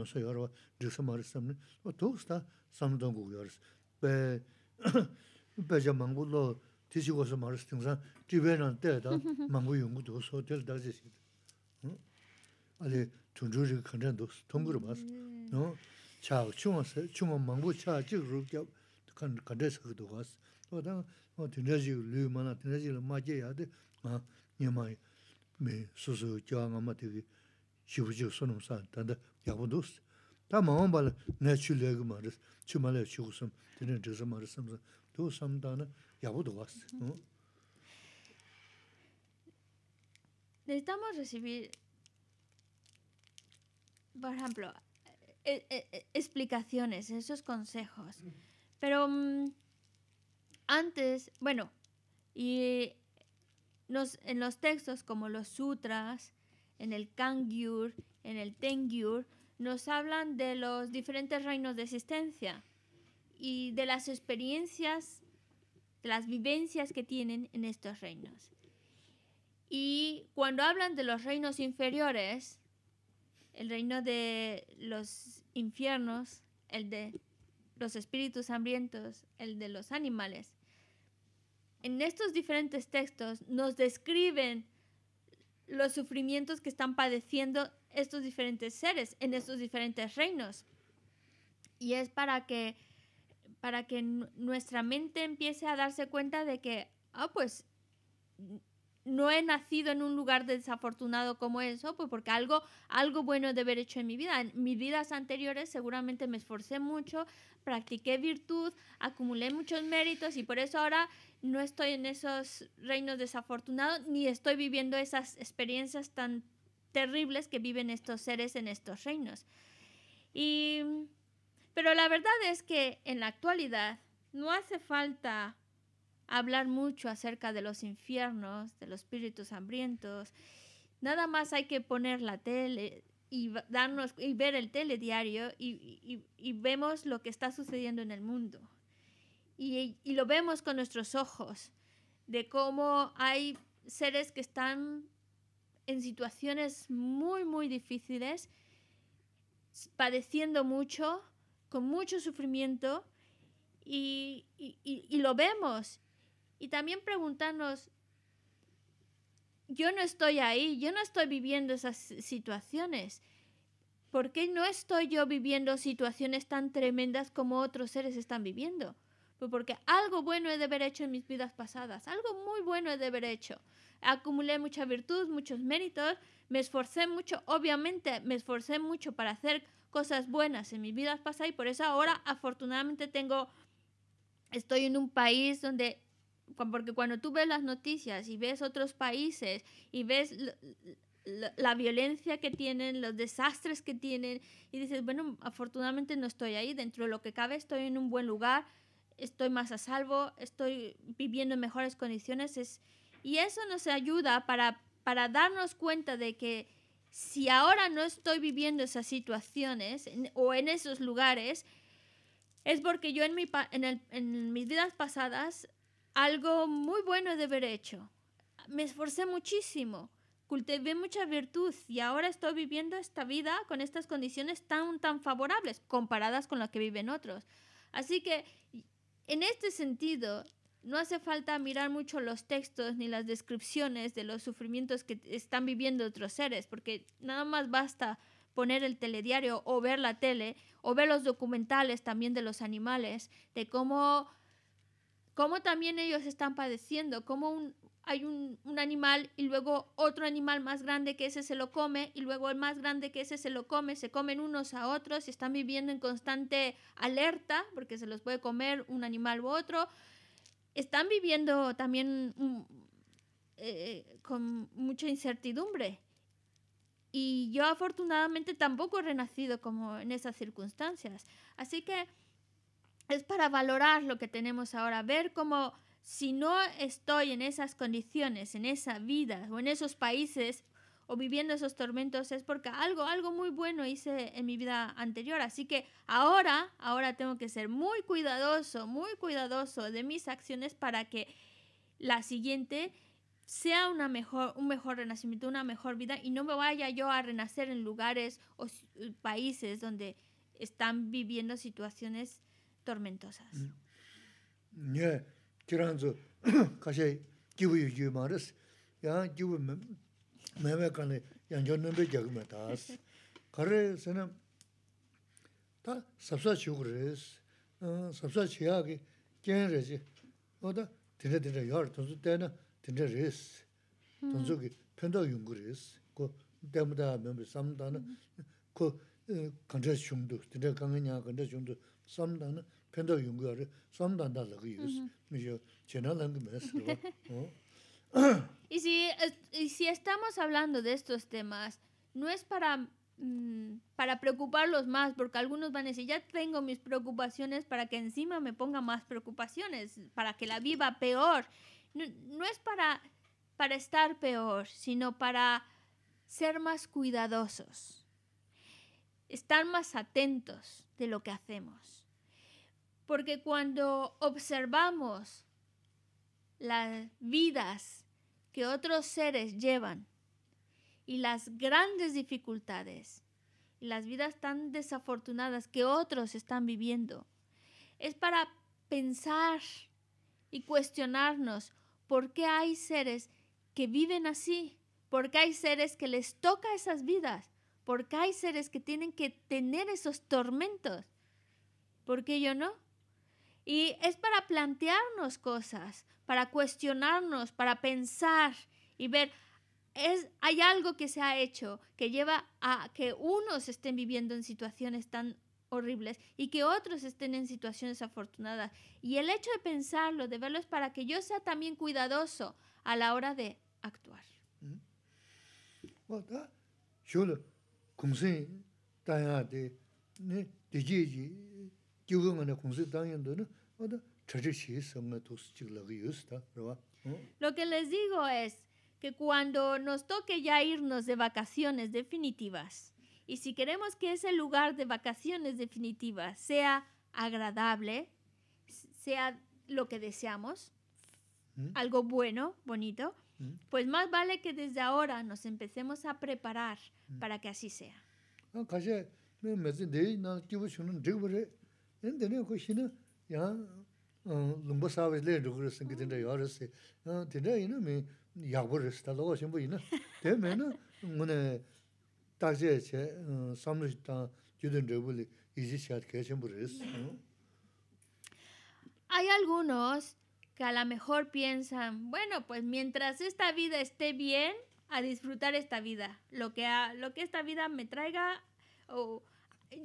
yōng 아니 둥둥이 컨텐도 동그르마스 너 차고 추마세 추마 망고 차 찍을게 칸 칸데스 그도 가스 또다 뭐 드네지 류마나 드네지를 맞이야데 아 녀마이 메 소소 교황 엄마 되게 시부지 소놈사 단다 야보도스 다 마음발 내출레그 말스 주말에 쉬고서 드는 저서 말스 또 삼다는 야부도 가스 응내 마저 시비 por ejemplo, e, e, e, explicaciones, esos consejos. Pero mm, antes, bueno, en los textos como los sutras, en el Kangyur, en el Tengyur, nos hablan de los diferentes reinos de existencia y de las experiencias, de las vivencias que tienen en estos reinos. Y cuando hablan de los reinos inferiores, el reino de los infiernos, el de los espíritus hambrientos, el de los animales. En estos diferentes textos nos describen los sufrimientos que están padeciendo estos diferentes seres en estos diferentes reinos. Y es para que, para que nuestra mente empiece a darse cuenta de que, ah, pues no he nacido en un lugar desafortunado como eso, pues porque algo, algo bueno de haber hecho en mi vida. En mis vidas anteriores seguramente me esforcé mucho, practiqué virtud, acumulé muchos méritos y por eso ahora no estoy en esos reinos desafortunados ni estoy viviendo esas experiencias tan terribles que viven estos seres en estos reinos. pero la verdad es que en la actualidad no hace falta hablar mucho acerca de los infiernos, de los espíritus hambrientos. Nada más hay que poner la tele y darnos y ver el telediario y, y, vemos lo que está sucediendo en el mundo. Y, y lo vemos con nuestros ojos, de cómo hay seres que están en situaciones muy, muy difíciles, padeciendo mucho, con mucho sufrimiento, y, y, y, lo vemos y también preguntarnos, yo no estoy ahí, yo no estoy viviendo esas situaciones. ¿Por qué no estoy yo viviendo situaciones tan tremendas como otros seres están viviendo? Pues porque algo bueno he de haber hecho en mis vidas pasadas, algo muy bueno he de haber hecho. Acumulé mucha virtud, muchos méritos, me esforcé mucho, obviamente me esforcé mucho para hacer cosas buenas en mis vidas pasadas y por eso ahora afortunadamente tengo, estoy en un país donde porque cuando tú ves las noticias y ves otros países y ves la, violencia que tienen, los desastres que tienen, y dices, bueno, afortunadamente no estoy ahí, dentro de lo que cabe estoy en un buen lugar, estoy más a salvo, estoy viviendo en mejores condiciones, es, y eso nos ayuda para, para darnos cuenta de que si ahora no estoy viviendo esas situaciones o en esos lugares, es porque yo en, mi, en, en mis vidas pasadas algo muy bueno de haber hecho. Me esforcé muchísimo, cultivé mucha virtud y ahora estoy viviendo esta vida con estas condiciones tan, tan favorables comparadas con las que viven otros. Así que, en este sentido, no hace falta mirar mucho los textos ni las descripciones de los sufrimientos que están viviendo otros seres, porque nada más basta poner el telediario o ver la tele o ver los documentales también de los animales, de cómo cómo también ellos están padeciendo, como hay un, animal y luego otro animal más grande que ese se lo come y luego el más grande que ese se lo come, se comen unos a otros y están viviendo en constante alerta porque se los puede comer un animal u otro. Están viviendo también mm, eh, con mucha incertidumbre. Y yo afortunadamente tampoco he renacido como en esas circunstancias. Así que es para valorar lo que tenemos ahora, ver cómo si no estoy en esas condiciones, en esa vida o en esos países o viviendo esos tormentos es porque algo, algo muy bueno hice en mi vida anterior. Así que ahora, ahora tengo que ser muy cuidadoso, muy cuidadoso de mis acciones para que la siguiente sea una mejor, un mejor renacimiento, una mejor vida y no me vaya yo a renacer en lugares o países donde están viviendo situaciones Tormentosas. Nye, tiranzo, kaxay kivu yu kivu maa riz, yaa kivu mime kani yaan kion nime gyagume taas. Kare se ta sapsa chivu sapsa chiyaa ki kien riz, oda tene tene yaar, tanzu tena tene riz. Tanzu ki pendo yungu riz, ku demda mime samda Y si, y si estamos hablando de estos temas, no es para, mm, para preocuparlos más, porque algunos van a decir, ya tengo mis preocupaciones para que encima me ponga más preocupaciones, para que la viva peor. No, no es para, para estar peor, sino para ser más cuidadosos estar más atentos de lo que hacemos. Porque cuando observamos las vidas que otros seres llevan y las grandes dificultades y las vidas tan desafortunadas que otros están viviendo, es para pensar y cuestionarnos por qué hay seres que viven así, por qué hay seres que les toca esas vidas porque hay seres que tienen que tener esos tormentos. ¿Por qué yo no? Y es para plantearnos cosas, para cuestionarnos, para pensar y ver, es, hay algo que se ha hecho que lleva a que unos estén viviendo en situaciones tan horribles y que otros estén en situaciones afortunadas. Y el hecho de pensarlo, de verlo, es para que yo sea también cuidadoso a la hora de actuar. Mm -hmm. Lo que les digo es que cuando nos toque ya irnos de vacaciones definitivas y si queremos que ese lugar de vacaciones definitivas sea agradable, sea lo que deseamos, ¿Mm? algo bueno, bonito, pues más vale que desde ahora nos empecemos a preparar para que así sea. Hay algunos que a lo mejor piensan, bueno, pues mientras esta vida esté bien, a disfrutar esta vida, lo que, a, lo que esta vida me traiga, o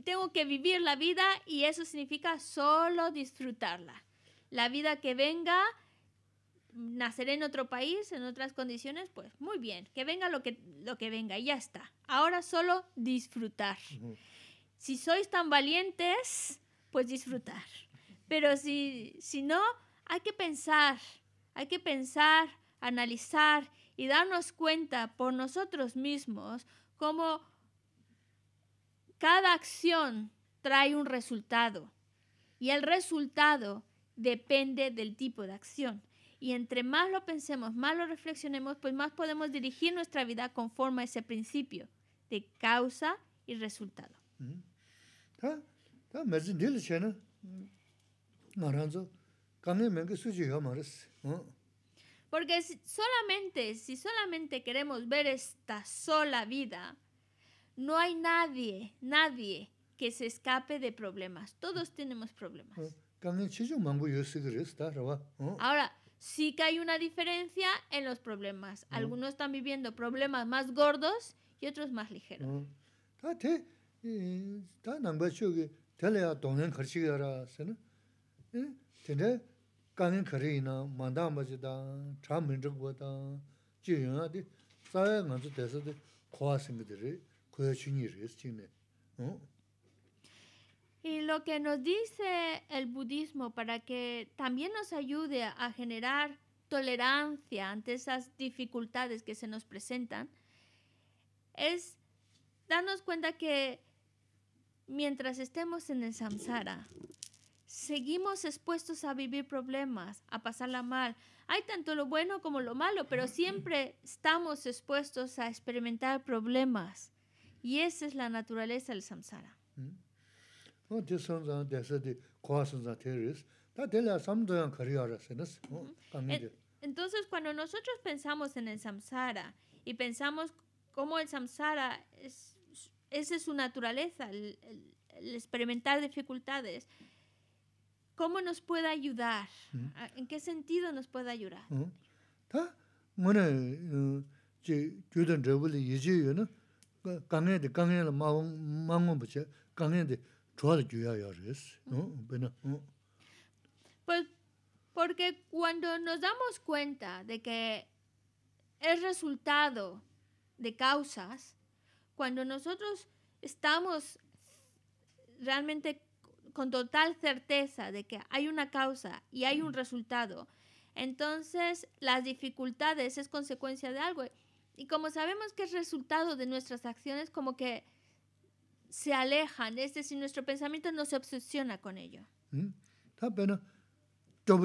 tengo que vivir la vida y eso significa solo disfrutarla. La vida que venga, naceré en otro país, en otras condiciones, pues muy bien, que venga lo que, lo que venga, y ya está. Ahora solo disfrutar. Si sois tan valientes, pues disfrutar. Pero si, si no, hay que pensar, hay que pensar, analizar y darnos cuenta por nosotros mismos cómo cada acción trae un resultado y el resultado depende del tipo de acción. Y entre más lo pensemos, más lo reflexionemos, pues más podemos dirigir nuestra vida conforme a ese principio de causa y resultado. Porque solamente, si solamente queremos ver esta sola vida, no hay nadie, nadie que se escape de problemas. Todos tenemos problemas. Ah, Ahora, sí que hay una diferencia en los problemas. Ah. Algunos están viviendo problemas más gordos y otros más ligeros. Ah. Eh, y lo que nos dice el budismo para que también nos ayude a generar tolerancia ante esas dificultades que se nos presentan, es darnos cuenta que mientras estemos en el samsara, seguimos expuestos a vivir problemas, a pasarla mal. Hay tanto lo bueno como lo malo, pero siempre estamos expuestos a experimentar problemas. Y esa es la naturaleza del samsara. Mm. Entonces, cuando nosotros pensamos en el samsara y pensamos cómo el samsara es, esa es su naturaleza, el experimentar dificultades, ¿Cómo nos puede ayudar? Ah, ¿En qué sentido nos puede ayudar? Ta eh, de ya ¿no? Pues porque cuando nos damos cuenta de que es resultado de causas, cuando nosotros estamos realmente con total certeza de que hay una causa y hay un resultado, entonces las dificultades es consecuencia de algo. Y como sabemos que es resultado de nuestras acciones, como que se alejan, es decir, nuestro pensamiento no se obsesiona con ello. Mm. Oh.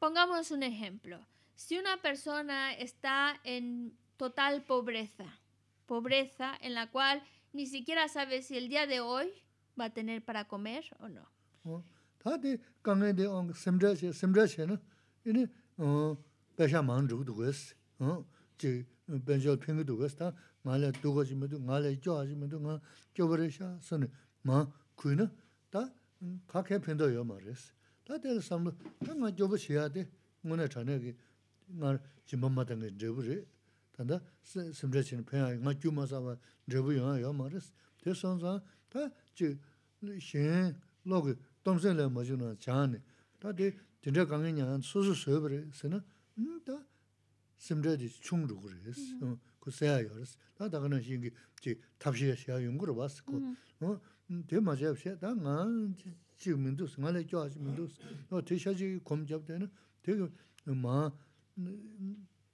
Pongamos un ejemplo. Si una persona está en total pobreza, pobreza en la cual ni siquiera sabe si el día de hoy va a tener para comer o no. dā sīmrē chīni 막 ngā gyū mā sāvā, nirabu yō ngā yō mā rā sī. Tē sōn sā, dā chī shēng, lō kī, tōngshēng lē mā chī ngā jā nē. Dā dē tīndrē kāngiñ yā sūsū sūyab rā sī na, dā sīmrē chī chūng rūg rā sī,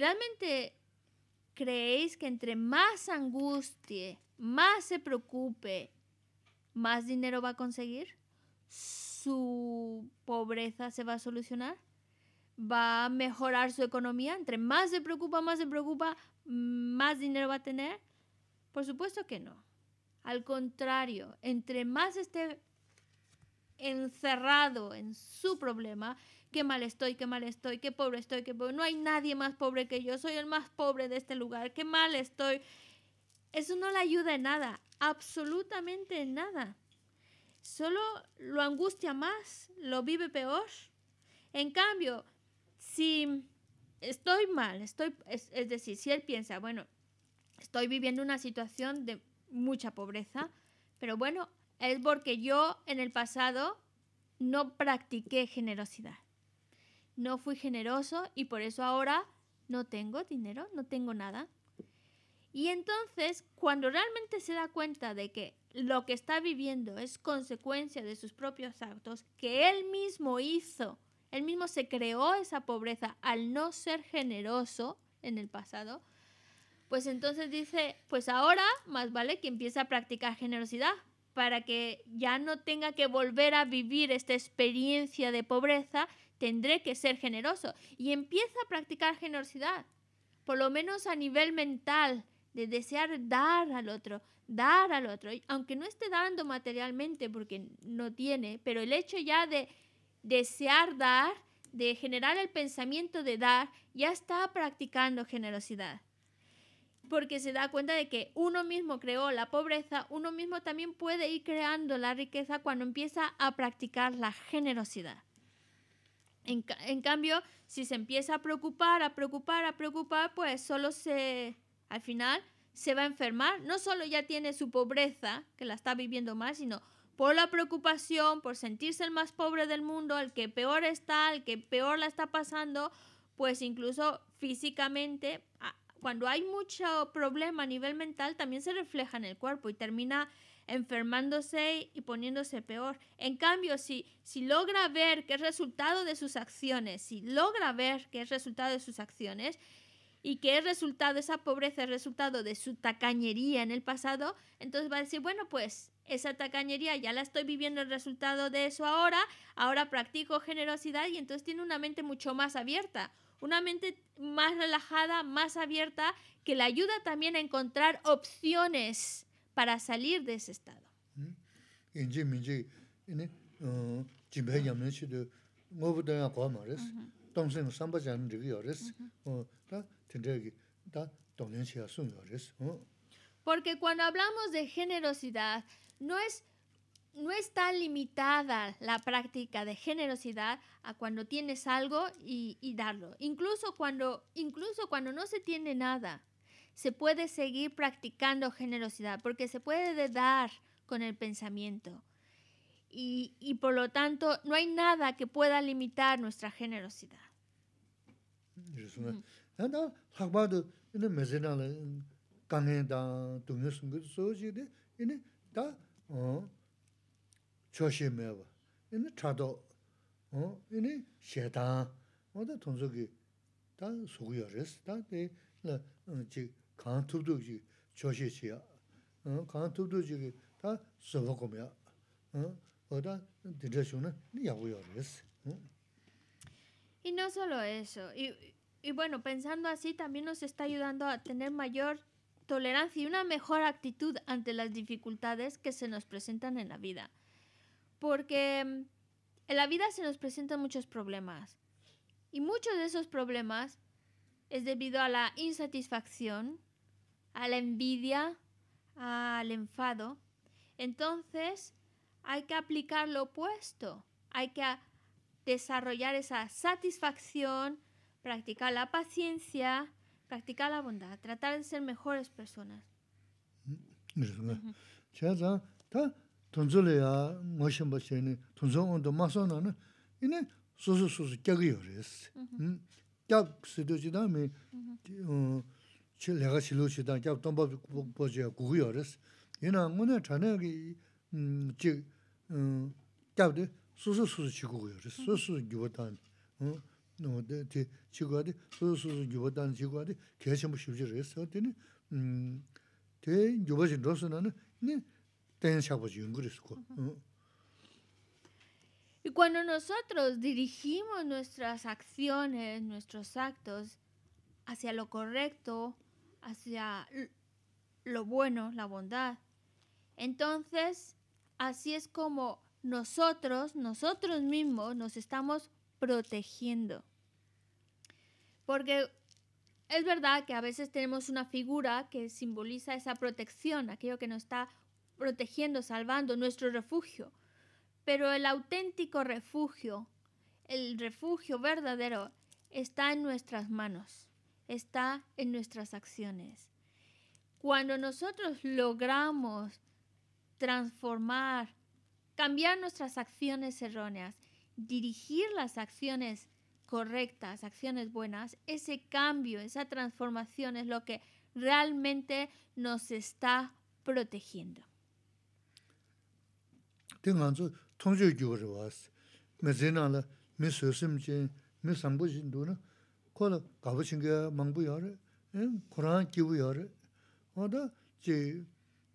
¿Realmente creéis que entre más angustie, más se preocupe, más dinero va a conseguir? ¿Su pobreza se va a solucionar? ¿Va a mejorar su economía? Entre más se preocupa, más se preocupa, más dinero va a tener. Por supuesto que no. Al contrario, entre más esté encerrado en su problema, qué mal estoy, qué mal estoy, qué pobre estoy, qué pobre. No hay nadie más pobre que yo, soy el más pobre de este lugar, qué mal estoy. Eso no le ayuda en nada, absolutamente en nada. Solo lo angustia más, lo vive peor. En cambio, si estoy mal, estoy, es, es decir, si él piensa, bueno, estoy viviendo una situación de mucha pobreza, pero bueno, es porque yo en el pasado no practiqué generosidad no fui generoso y por eso ahora no tengo dinero, no tengo nada. Y entonces, cuando realmente se da cuenta de que lo que está viviendo es consecuencia de sus propios actos, que él mismo hizo, él mismo se creó esa pobreza al no ser generoso en el pasado, pues entonces dice, pues ahora más vale que empiece a practicar generosidad para que ya no tenga que volver a vivir esta experiencia de pobreza, tendré que ser generoso. Y empieza a practicar generosidad, por lo menos a nivel mental, de desear dar al otro, dar al otro, aunque no esté dando materialmente porque no tiene, pero el hecho ya de desear dar, de generar el pensamiento de dar, ya está practicando generosidad. Porque se da cuenta de que uno mismo creó la pobreza, uno mismo también puede ir creando la riqueza cuando empieza a practicar la generosidad. En, cambio, si se empieza a preocupar, a preocupar, a preocupar, pues solo se, al final, se va a enfermar. No solo ya tiene su pobreza, que la está viviendo más, sino por la preocupación, por sentirse el más pobre del mundo, el que peor está, el que peor la está pasando, pues incluso físicamente, cuando hay mucho problema a nivel mental, también se refleja en el cuerpo y termina enfermándose y poniéndose peor. En cambio, si, si logra ver qué es resultado de sus acciones, si logra ver que es resultado de sus acciones y que es resultado, esa pobreza es resultado de su tacañería en el pasado, entonces va a decir, bueno, pues esa tacañería ya la estoy viviendo el resultado de eso ahora, ahora practico generosidad y entonces tiene una mente mucho más abierta una mente más relajada, más abierta, que le ayuda también a encontrar opciones para salir de ese estado. Porque cuando hablamos de generosidad no es no está limitada la práctica de generosidad a cuando tienes algo y, y darlo, incluso cuando incluso cuando no se tiene nada se puede seguir practicando generosidad porque se puede dar con el pensamiento. Y, por lo tanto, no hay nada que pueda limitar nuestra generosidad. Y no solo eso, y, y bueno, pensando así también nos está ayudando a tener mayor tolerancia y una mejor actitud ante las dificultades que se nos presentan en la vida. Porque mm, en la vida se nos presentan muchos problemas y muchos de esos problemas es debido a la insatisfacción, a la envidia, al enfado, entonces hay que aplicar lo opuesto, hay que desarrollar esa satisfacción, practicar la paciencia, practicar la bondad, tratar de ser mejores personas. Mm, chi lega shilu shidan kyab tamba pochiya guguyo res. Ina ngune chane ki chi kyab de susu susu chi guguyo res, susu susu gyubo tani. Ti chi guwa de susu susu gyubo tani chi guwa de kaya chenpo shibji res. Tini te gyubo chin rosu nana ni ten shakbo chi yungu res ko. Y cuando nosotros dirigimos nuestras acciones, nuestros actos hacia lo correcto, hacia lo bueno, la bondad. Entonces, así es como nosotros, nosotros mismos, nos estamos protegiendo. Porque es verdad que a veces tenemos una figura que simboliza esa protección, aquello que nos está protegiendo, salvando, nuestro refugio. Pero el auténtico refugio, el refugio verdadero, está en nuestras manos está en nuestras acciones. Cuando nosotros logramos transformar, cambiar nuestras acciones erróneas, dirigir las acciones correctas, acciones buenas, ese cambio, esa transformación es lo que realmente nos está protegiendo kola kaba chinga mangbu yore, Kurang eh, kibu yore. Oda chi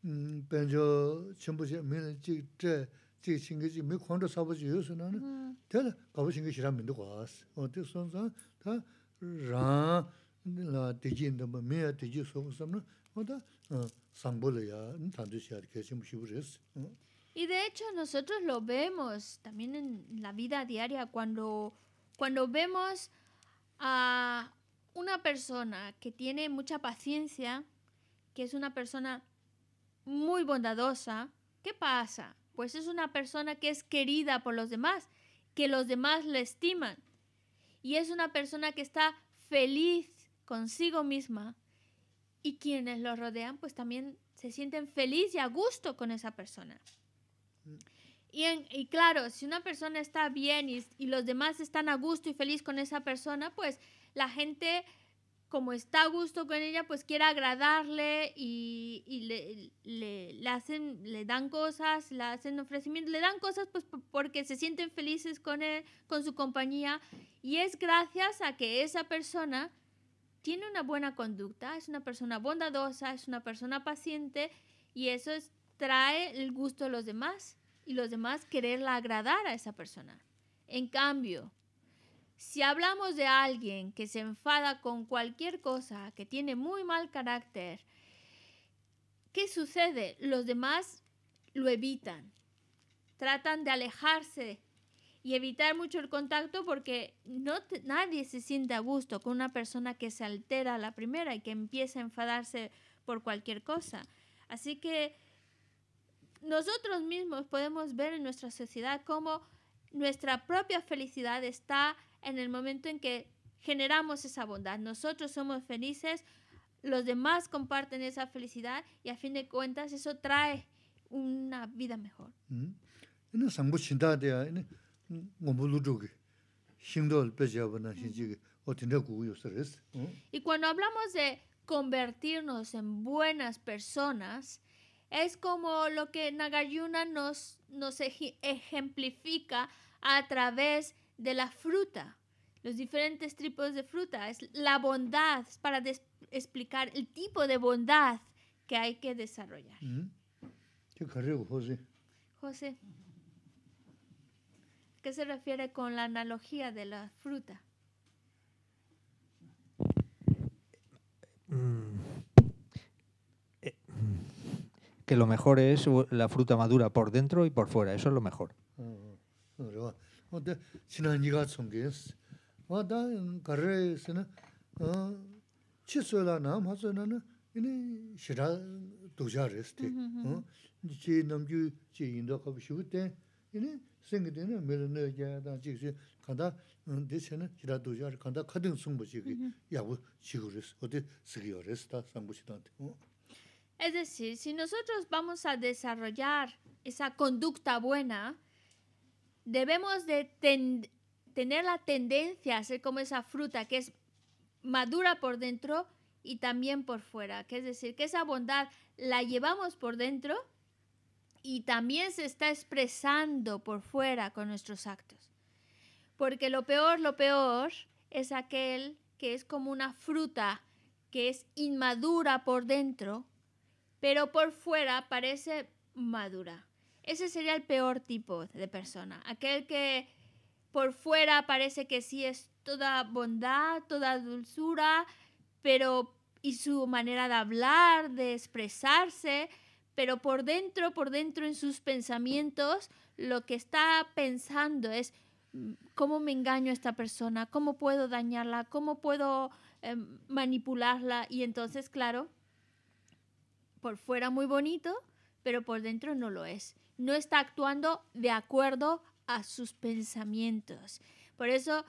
benzo mm, chenpo chi mina chi tre, chi chinga chi mi kondo sabo chi yosu nani, mm-hmm. tela kaba chinga shiram mindu kwaas. Oda son san, ta rang la deji indamba, miya deji soku samna, oda eh, sangbo la ya, tando eh. Y de hecho nosotros lo vemos también en la vida diaria cuando, cuando vemos a una persona que tiene mucha paciencia, que es una persona muy bondadosa, ¿qué pasa? Pues es una persona que es querida por los demás, que los demás la estiman. Y es una persona que está feliz consigo misma. Y quienes lo rodean, pues también se sienten feliz y a gusto con esa persona. Y, claro, si una persona está bien y, los demás están a gusto y feliz con esa persona, pues la gente, como está a gusto con ella, pues quiere agradarle y, le, hacen, le dan cosas, le hacen ofrecimientos, le dan cosas pues porque se sienten felices con él, con su compañía. Y es gracias a que esa persona tiene una buena conducta, es una persona bondadosa, es una persona paciente y eso trae el gusto de los demás y los demás quererla agradar a esa persona. En cambio, si hablamos de alguien que se enfada con cualquier cosa, que tiene muy mal carácter, ¿qué sucede? Los demás lo evitan, tratan de alejarse y evitar mucho el contacto porque no nadie se siente a gusto con una persona que se altera a la primera y que empieza a enfadarse por cualquier cosa. Así que nosotros mismos podemos ver en nuestra sociedad cómo nuestra propia felicidad está en el momento en que generamos esa bondad. Nosotros somos felices, los demás comparten esa felicidad y a fin de cuentas eso trae una vida mejor. Y cuando hablamos de convertirnos en buenas personas, es como lo que Nagayuna nos, nos ejemplifica a través de la fruta, los diferentes tipos de fruta. Es la bondad para explicar el tipo de bondad que hay que desarrollar. Mm-hmm. ¿Qué -hmm. José? José, ¿qué se refiere con la analogía de la fruta? que lo mejor es la fruta madura por dentro y por fuera, eso es lo mejor. Es decir, si nosotros vamos a desarrollar esa conducta buena, debemos de tener la tendencia a ser como esa fruta que es madura por dentro y también por fuera. Que es decir, que esa bondad la llevamos por dentro y también se está expresando por fuera con nuestros actos. Porque lo peor, lo peor es aquel que es como una fruta que es inmadura por dentro pero por fuera parece madura. Ese sería el peor tipo de persona, aquel que por fuera parece que sí es toda bondad, toda dulzura, pero y su manera de hablar, de expresarse, pero por dentro, por dentro en sus pensamientos, lo que está pensando es mm, cómo me engaño esta persona, cómo puedo dañarla, cómo puedo em, manipularla y entonces, claro, por fuera muy bonito, pero por dentro no lo es. No está actuando de acuerdo a sus pensamientos. Por eso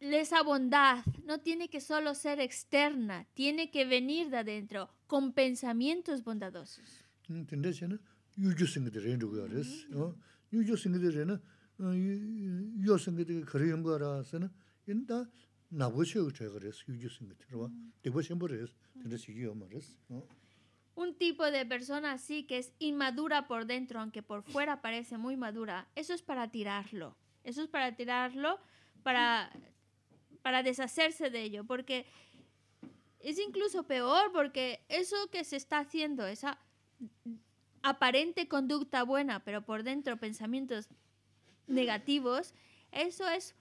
esa bondad no tiene que solo ser externa, tiene que venir de adentro con pensamientos bondadosos. ¿Entendés? yuju singde ren rugu yares. Yuju singde ren, yo singde kariyambu yaras, yin da nabu chegu chayga res, yuju singde. Degba shenpo res, tanda shigi yoma res. Un tipo de persona así que es inmadura por dentro, aunque por fuera parece muy madura, eso es para tirarlo. Eso es para tirarlo, para, para deshacerse de ello, porque es incluso peor, porque eso que se está haciendo, esa aparente conducta buena, pero por dentro pensamientos negativos, eso es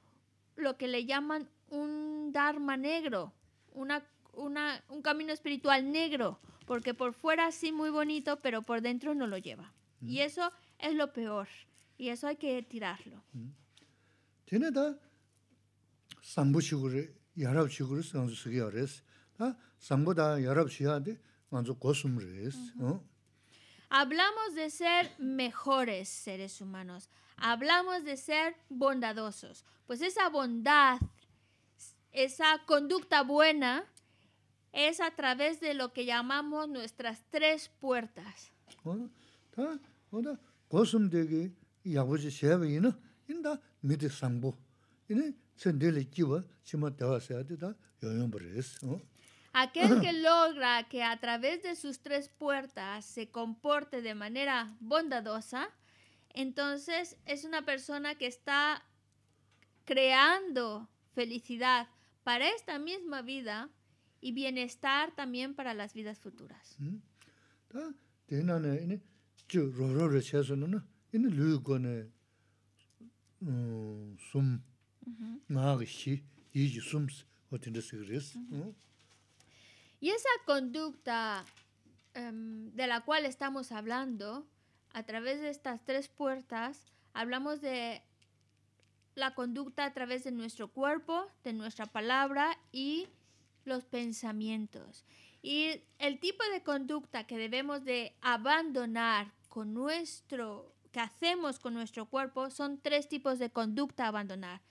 lo que le llaman un Dharma negro, un camino espiritual negro porque por fuera sí muy bonito, pero por dentro no lo lleva. Y mm. eso es lo peor, y eso hay que tirarlo. Mm. Hablamos de ser mejores seres humanos, hablamos de ser bondadosos, pues esa bondad, esa conducta buena, es a través de lo que llamamos nuestras tres puertas. Aquel que logra que a través de sus tres puertas se comporte de manera bondadosa, entonces es una persona que está creando felicidad para esta misma vida y bienestar también para las vidas futuras. Y esa conducta em, de la cual estamos hablando, a través de estas tres puertas, hablamos de la conducta a través de nuestro cuerpo, de nuestra palabra y los pensamientos. Y el tipo de conducta que debemos de abandonar con nuestro, que hacemos con nuestro cuerpo, son tres tipos de conducta a abandonar.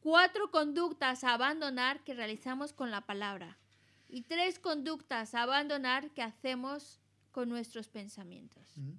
Cuatro conductas a abandonar que realizamos con la palabra. Y tres conductas a abandonar que hacemos con nuestros pensamientos. Mm-hmm.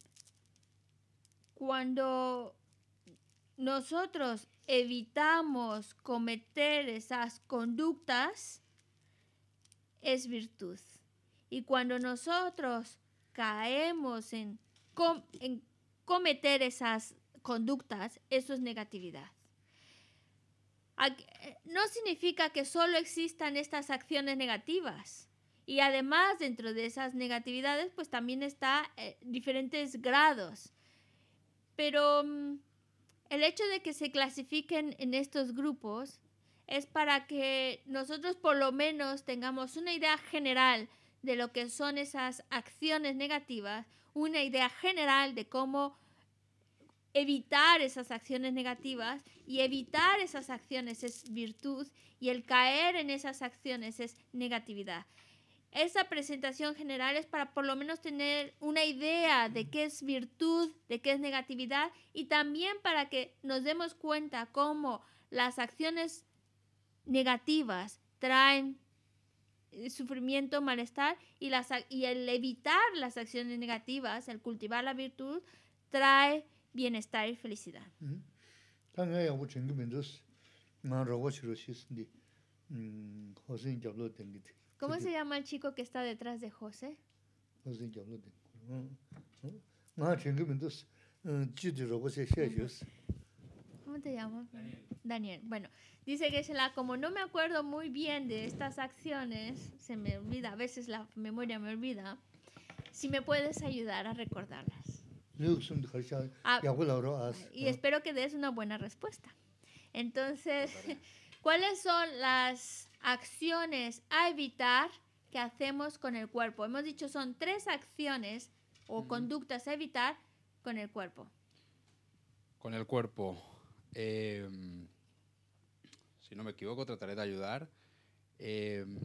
cuando nosotros evitamos cometer esas conductas, es virtud. Y cuando nosotros caemos en, cometer esas conductas, eso es negatividad. Eh, no significa que solo existan estas acciones negativas. Y además, dentro de esas negatividades, pues también está eh, diferentes grados pero mm, el hecho de que se clasifiquen en estos grupos es para que nosotros por lo menos tengamos una idea general de lo que son esas acciones negativas, una idea general de cómo evitar esas acciones negativas y evitar esas acciones es virtud y el caer en esas acciones es negatividad. Esa presentación general es para por lo menos tener una idea de qué es virtud, de qué es negatividad y también para que nos demos cuenta cómo las acciones negativas traen eh, sufrimiento, malestar y, y el evitar las acciones negativas, el cultivar la virtud, trae bienestar y felicidad. ¿Cómo se llama el chico que está detrás de José? ¿Cómo te llamas? Daniel. Bueno, dice que la, como no me acuerdo muy bien de estas acciones, se me olvida, a veces la memoria me olvida, si me puedes ayudar a recordarlas. Ah. y ah, espero que des una buena respuesta. Entonces, ¿Cuáles son las acciones a evitar que hacemos con el cuerpo? Hemos dicho son tres acciones o conductas a evitar con el cuerpo. Con el cuerpo. Em, si no me equivoco, trataré de ayudar. Em,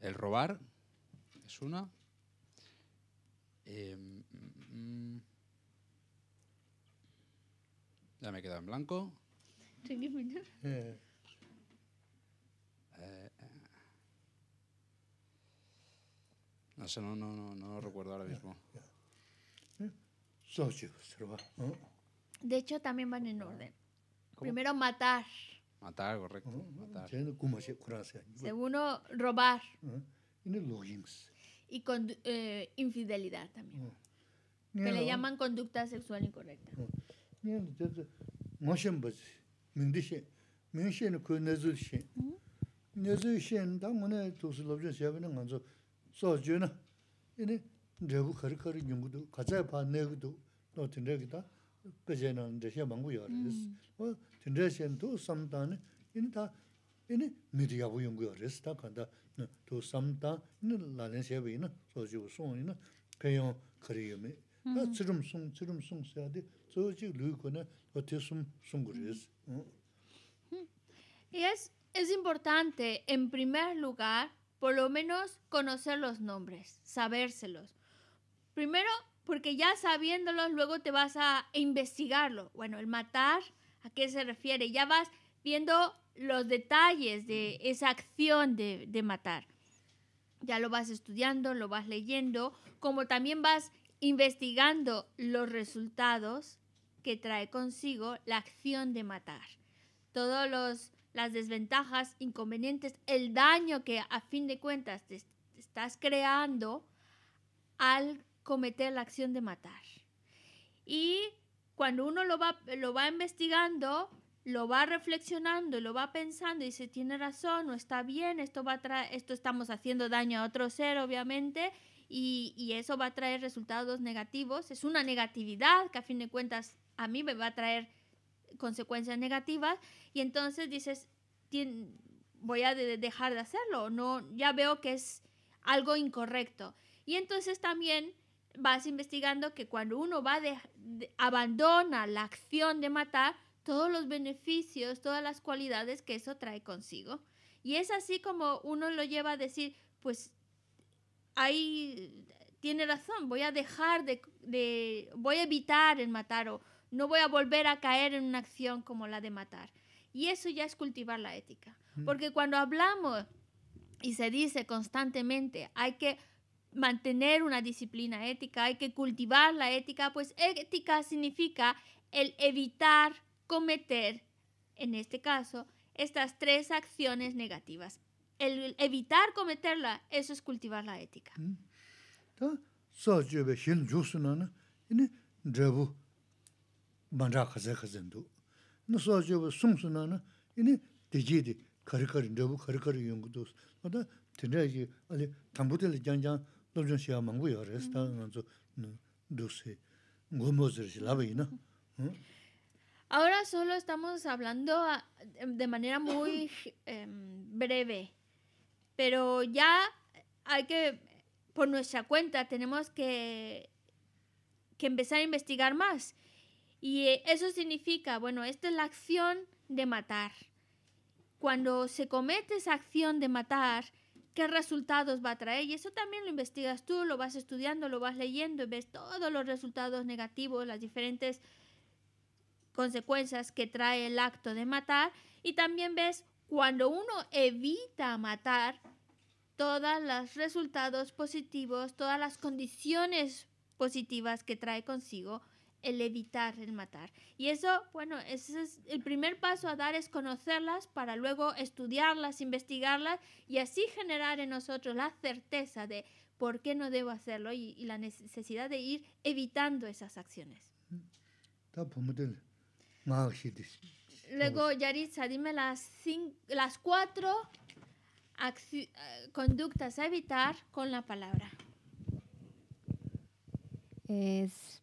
el robar es una. Em, mm, mm. ya me quedado en blanco. Eh, eh. no sé, no, no, no, lo recuerdo ahora mismo. Eh, ¿Mm? De hecho, también van en ah. orden. Primero matar. Matar, correcto. Mm, Segundo, robar. ¿Mm? Y con, infidelidad también. Que le llaman conducta sexual incorrecta. Pues. mingdi shen, ming shen ku nezu shen. Nezu shen, dang wana tuksu lobzhen siyabi na nganzo, soo zyo na, ini dregu kari kari nyungu du, kacay pa negu du, no tindra ki ta, kacay na dreshya mangu yaa res. O mm. tindra shen tu samta ni, ini ta, ini yungu kanda ini soo kanyang mm. sung, sung sung es, importante, en primer lugar, por lo menos conocer los nombres, sabérselos. Primero, porque ya sabiéndolos, luego te vas a investigarlo. Bueno, el matar, ¿a qué se refiere? Ya vas viendo los detalles de esa acción de, de matar. Ya lo vas estudiando, lo vas leyendo, como también vas investigando los resultados que trae consigo la acción de matar. Todos los las desventajas, inconvenientes, el daño que a fin de cuentas estás creando al cometer la acción de matar. Y cuando uno lo va, lo va investigando, lo va reflexionando, lo va pensando y dice, tiene razón, no está bien, esto, va esto estamos haciendo daño a otro ser, obviamente, y, y eso va a traer resultados negativos. Es una negatividad que a fin de cuentas a mí me va a traer consecuencias negativas y entonces dices, voy a dejar de hacerlo, no, ya veo que es algo incorrecto. Y entonces también vas investigando que cuando uno va de, abandona la acción de matar, todos los beneficios, todas las cualidades que eso trae consigo. Y es así como uno lo lleva a decir, pues ahí tiene razón, voy a dejar de, de voy a evitar el matar o, no voy a volver a caer en una acción como la de matar. Y eso ya es cultivar la ética. Mm. Porque cuando hablamos y se dice constantemente, hay que mantener una disciplina ética, hay que cultivar la ética, pues ética significa el evitar cometer, en este caso, estas tres acciones negativas. El evitar cometerla, eso es cultivar la ética. Mm manchā khasā khasā ndu. Nā sā chabu sōng sō nā nā, inā dējī dī kari kari, ndabu kari kari yōngu dōs. Nā tā tēnā yī, alī resta no jāng jāng de chōng shiā Ahora solo estamos hablando ah, de manera muy em, breve, pero ya hay que, por nuestra cuenta, tenemos que, que empezar a investigar más. Y eh, eso significa, bueno, esta es la acción de matar. Cuando se comete esa acción de matar, ¿qué resultados va a traer? Y eso también lo investigas tú, lo vas estudiando, lo vas leyendo y ves todos los resultados negativos, las diferentes consecuencias que trae el acto de matar. Y también ves cuando uno evita matar, todos los resultados positivos, todas las condiciones positivas que trae consigo el evitar el matar. Y eso, bueno, es el primer paso a dar es conocerlas para luego estudiarlas, investigarlas y así generar en nosotros la certeza de por qué no debo hacerlo y, la necesidad de ir evitando esas acciones. Luego, Yaritza, dime las, las cuatro eh, conductas a evitar con la palabra. Es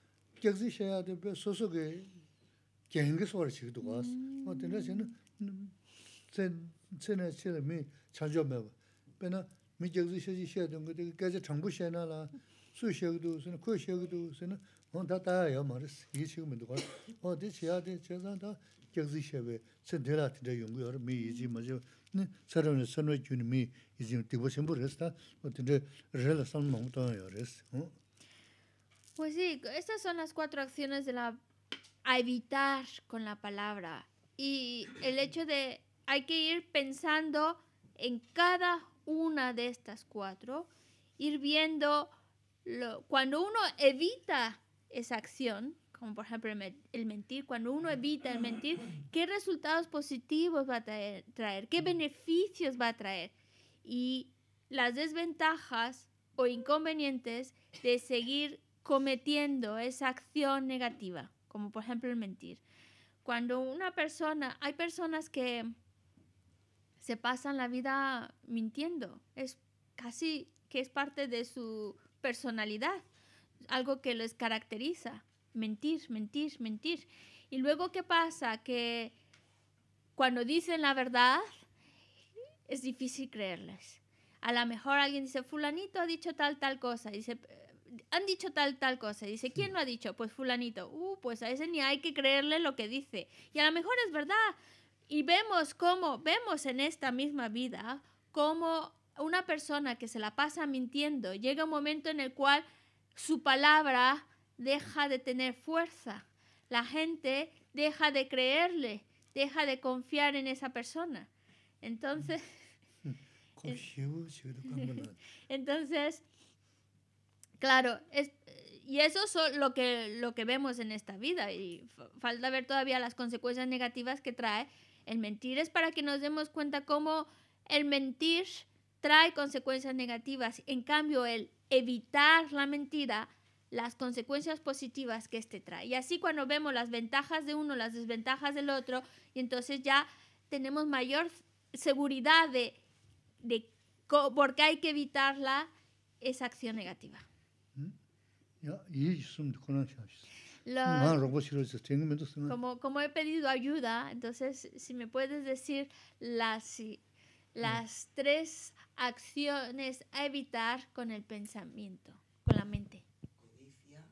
Gyakzi shaya dhe pya sosoke gyengi swara chigadu kwaas. Mwa mm. dhinra chen dhe chen dhe chen dhe mii chanjo mewa. Pya naa mii gyakzi shaya dhe shaya dhunga dhe kaja thangku shaya naa laa. Sui shaya gudu, sui shaya gudu, sui naa kwaya shaya gudu, sui naa. dhe Pues sí, estas son las cuatro acciones de la a evitar con la palabra. Y el hecho de hay que ir pensando en cada una de estas cuatro, ir viendo lo, cuando uno evita esa acción, como por ejemplo el, mentir, cuando uno evita el mentir, qué resultados positivos va a traer, qué beneficios va a traer y las desventajas o inconvenientes de seguir cometiendo esa acción negativa, como por ejemplo el mentir. Cuando una persona, hay personas que se pasan la vida mintiendo, es casi que es parte de su personalidad, algo que les caracteriza, mentir, mentir, mentir. Y luego, ¿qué pasa? Que cuando dicen la verdad, es difícil creerles. A lo mejor alguien dice, fulanito ha dicho tal, tal cosa. Y han dicho tal, tal cosa. Dice, ¿quién lo ha dicho? Pues fulanito. Uh, pues a ese ni hay que creerle lo que dice. Y a lo mejor es verdad. Y vemos cómo, vemos en esta misma vida, cómo una persona que se la pasa mintiendo, llega un momento en el cual su palabra deja de tener fuerza. La gente deja de creerle, deja de confiar en esa persona. Entonces... Entonces, Claro, eh, y eso es lo que, vemos en esta vida y falta ver todavía las consecuencias negativas que trae el mentir. Es para que nos demos cuenta cómo el mentir trae consecuencias negativas. En cambio, el evitar la mentira las consecuencias positivas que este trae. Y así cuando vemos las ventajas de uno, las desventajas del otro, y entonces ya tenemos mayor seguridad de, de por qué hay que evitarla esa acción negativa. La, como, como he pedido ayuda, entonces si me puedes decir las, las tres acciones a evitar con el pensamiento, con la mente. Codicia,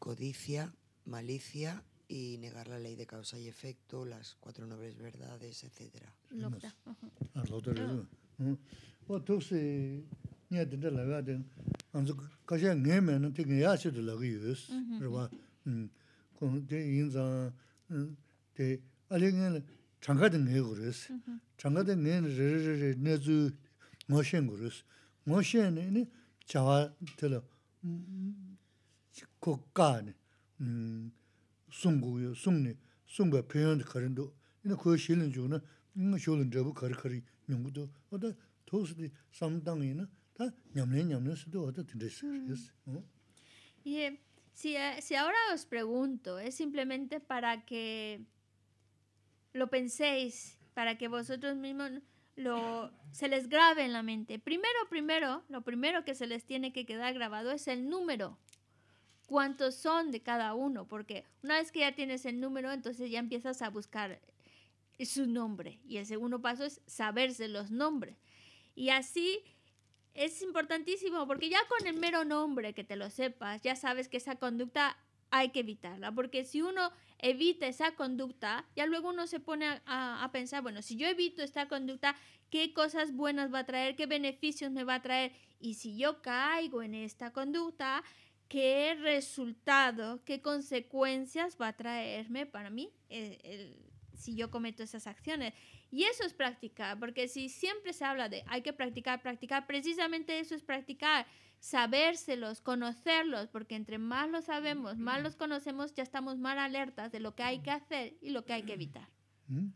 codicia malicia y negar la ley de causa y efecto, las cuatro nobles verdades, etc. 안즈 가제 네메는 되게 야시들 러기스 그러바 음 공대 인자 음대 알링은 장가든 네 그랬어 장가든 네 르르르 네즈 모션 그랬어 모션에는 자와 들어 음 국가네 음 송구요 송네 송배 표현의 거린도 이나 그 실은 주는 음 쇼는 저부 거리거리 연구도 어디 도스디 상당히는 si, ahora os pregunto, es simplemente para que lo penséis, para que vosotros mismos lo, se les grabe en la mente. Primero, primero, lo primero que se les tiene que quedar grabado es el número. Cuántos son de cada uno, porque una vez que ya tienes el número, entonces ya empiezas a buscar su nombre. Y el segundo paso es saberse los nombres. Y así es importantísimo porque ya con el mero nombre que te lo sepas, ya sabes que esa conducta hay que evitarla, porque si uno evita esa conducta, ya luego uno se pone a, pensar, bueno, si yo evito esta conducta, ¿qué cosas buenas va a traer? ¿Qué beneficios me va a traer? Y si yo caigo en esta conducta, ¿qué resultado, qué consecuencias va a traerme para mí eh, si yo cometo esas acciones. Y eso es practicar, porque si siempre se habla de hay que practicar, practicar, precisamente eso es practicar, sabérselos, conocerlos, porque entre más los sabemos, más los conocemos, ya estamos más alertas de lo que hay que hacer y lo que hay que evitar. Mm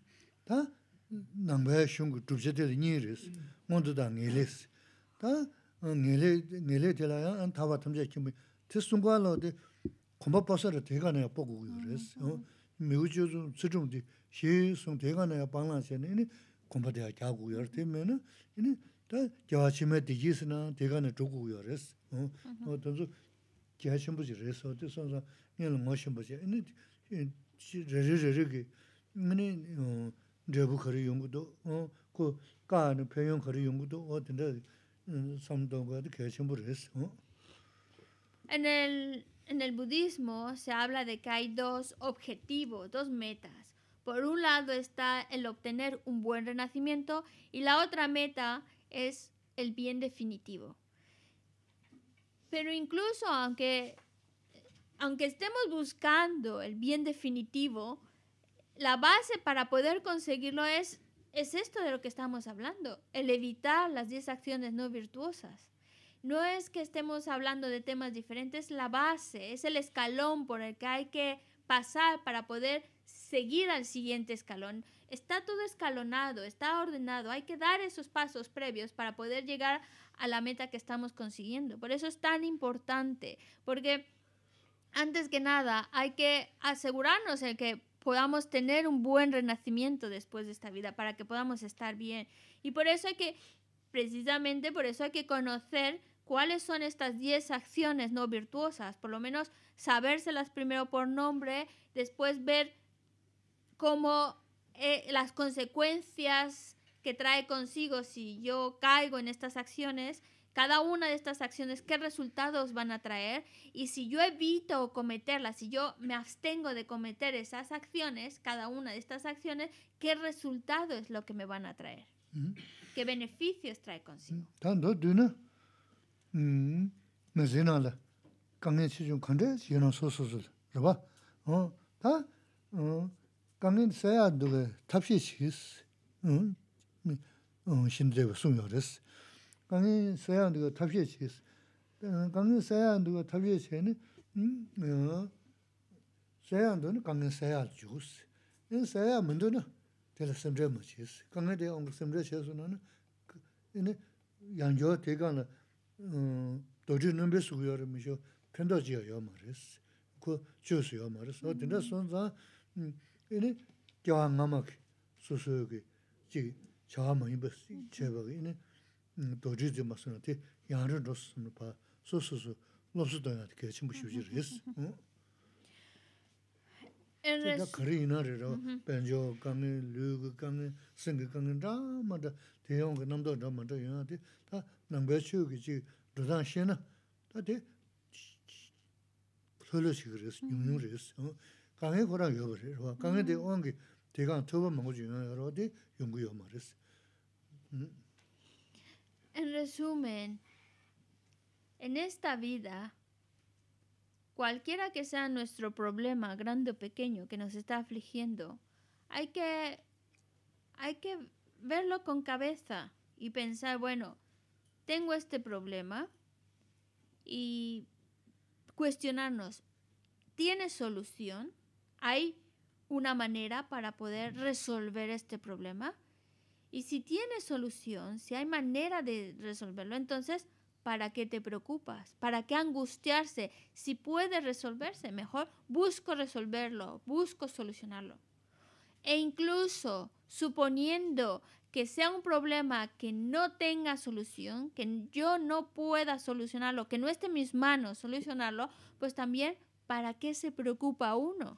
en el budismo se habla de que hay dos objetivos, dos metas. Por un lado está el obtener un buen renacimiento y la otra meta es el bien definitivo. Pero incluso aunque, aunque estemos buscando el bien definitivo, la base para poder conseguirlo es, es esto de lo que estamos hablando, el evitar las 10 acciones no virtuosas. No es que estemos hablando de temas diferentes, la base es el escalón por el que hay que pasar para poder seguir al siguiente escalón. Está todo escalonado, está ordenado, hay que dar esos pasos previos para poder llegar a la meta que estamos consiguiendo. Por eso es tan importante, porque antes que nada hay que asegurarnos de que podamos tener un buen renacimiento después de esta vida, para que podamos estar bien. Y por eso hay que, precisamente por eso hay que conocer cuáles son estas 10 acciones no virtuosas, por lo menos sabérselas primero por nombre, después ver como eh, las consecuencias que trae consigo si yo caigo en estas acciones, cada una de estas acciones, qué resultados van a traer y si yo evito cometerlas, si yo me abstengo de cometer esas acciones, cada una de estas acciones, qué resultado es lo que me van a traer, mm. qué beneficios trae consigo. Mm. 강린 세야 누가 탑시 시스 음 신제 숨여레스 강린 세야 누가 탑시 시스 강린 세야 누가 탑시 시스 음 세야 누는 강린 세야 주스 인 세야 문도는 될 섬제 뭐지스 강린 대 엉그 섬제 시스는 이네 양조 대간 음 도지 넘베 수여를 미쇼 편도지여 말레스 그 주스 요 말레스 어디나 손자 āni āga ngāma kī sūsū yukī, chī kī chāma nga mī bāsi chē bāka āni dō rīdhi ma sā na tī yāni rī rūs sūsū, nū sū do ya na tī kēchī mbāshū jī rī sī Ṭi kārī yī na rī rā kāngi, kāngi, sīngi kāngi, rā tī yōng rā tī, chū tī, rī sī, rī sī En resumen, en esta vida, cualquiera que sea nuestro problema, grande o pequeño, que nos está afligiendo, hay que, hay que verlo con cabeza y pensar, bueno, tengo este problema y cuestionarnos, ¿tiene solución? hay una manera para poder resolver este problema. Y si tiene solución, si hay manera de resolverlo, entonces, ¿para qué te preocupas? ¿Para qué angustiarse? Si puede resolverse, mejor busco resolverlo, busco solucionarlo. E incluso suponiendo que sea un problema que no tenga solución, que yo no pueda solucionarlo, que no esté en mis manos solucionarlo, pues también, ¿para qué se preocupa uno?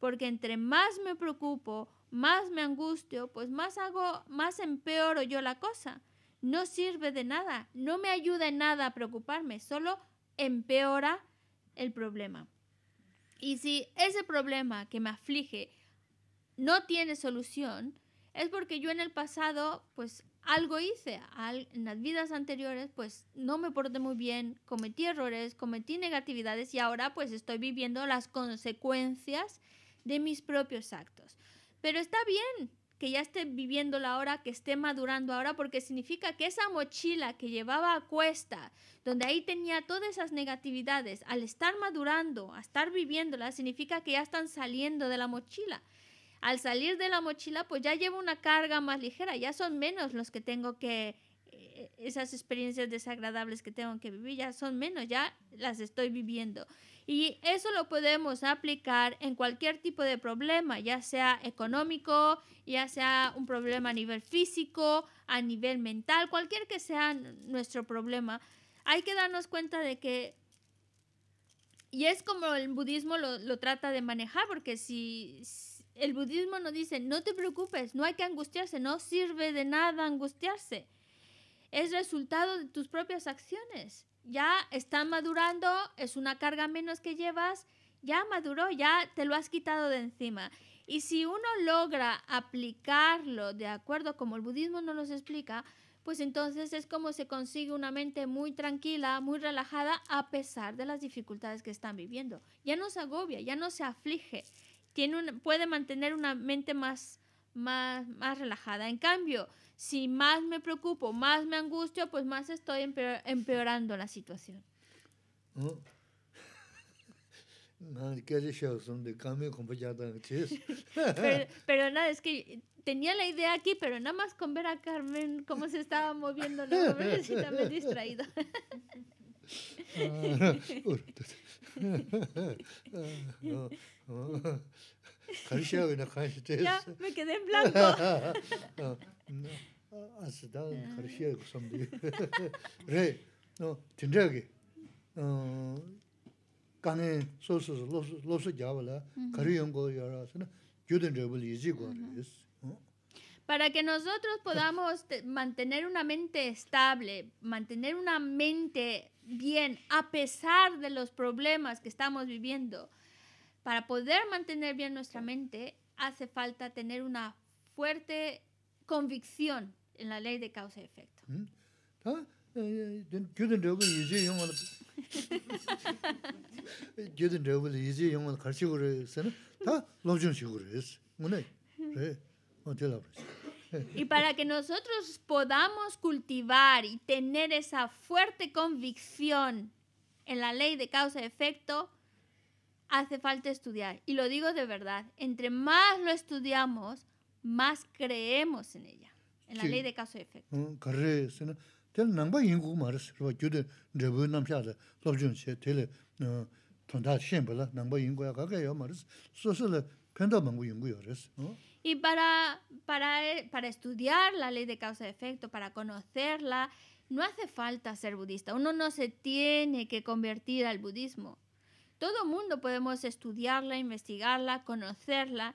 porque entre más me preocupo, más me angustio, pues más hago, más empeoro yo la cosa. No sirve de nada, no me ayuda en nada a preocuparme, solo empeora el problema. Y si ese problema que me aflige no tiene solución, es porque yo en el pasado, pues algo hice, en las vidas anteriores, pues no me porté muy bien, cometí errores, cometí negatividades y ahora pues estoy viviendo las consecuencias de mis propios actos. Pero está bien que ya esté viviendo la hora, que esté madurando ahora, porque significa que esa mochila que llevaba a cuesta, donde ahí tenía todas esas negatividades, al estar madurando, a estar viviéndola, significa que ya están saliendo de la mochila. Al salir de la mochila, pues ya llevo una carga más ligera, ya son menos los que tengo que, eh, esas experiencias desagradables que tengo que vivir, ya son menos, ya las estoy viviendo. Y eso lo podemos aplicar en cualquier tipo de problema, ya sea económico, ya sea un problema a nivel físico, a nivel mental, cualquier que sea nuestro problema. Hay que darnos cuenta de que y es como el budismo lo, lo, trata de manejar, porque si el budismo nos dice, no te preocupes, no hay que angustiarse, no sirve de nada angustiarse. Es resultado de tus propias acciones ya está madurando, es una carga menos que llevas, ya maduró, ya te lo has quitado de encima. Y si uno logra aplicarlo de acuerdo como el budismo nos lo explica, pues entonces es como se consigue una mente muy tranquila, muy relajada, a pesar de las dificultades que están viviendo. Ya no se agobia, ya no se aflige, Tiene puede mantener una mente más relajada. En cambio, si más me preocupo, más me angustio, pues más estoy empeorando la situación. Mm. pero, pero, nada, es que tenía la idea aquí, pero nada más con ver a Carmen cómo se estaba moviendo la y me distraída. ya, me quedé en blanco. Ah, Ah. Para que nosotros podamos mantener una mente estable, mantener una mente bien a pesar de los problemas que estamos viviendo, para poder mantener bien nuestra mente hace falta tener una fuerte convicción en la ley de causa y efecto. Y para que nosotros podamos cultivar y tener esa fuerte convicción en la ley de causa y efecto, hace falta estudiar. Y lo digo de verdad, entre más lo estudiamos, más creemos en ella en la ley de caso y efecto. Y para, para, para estudiar la ley de causa-efecto, para conocerla, no hace falta ser budista. Uno no se tiene que convertir al budismo. Todo mundo podemos estudiarla, investigarla, conocerla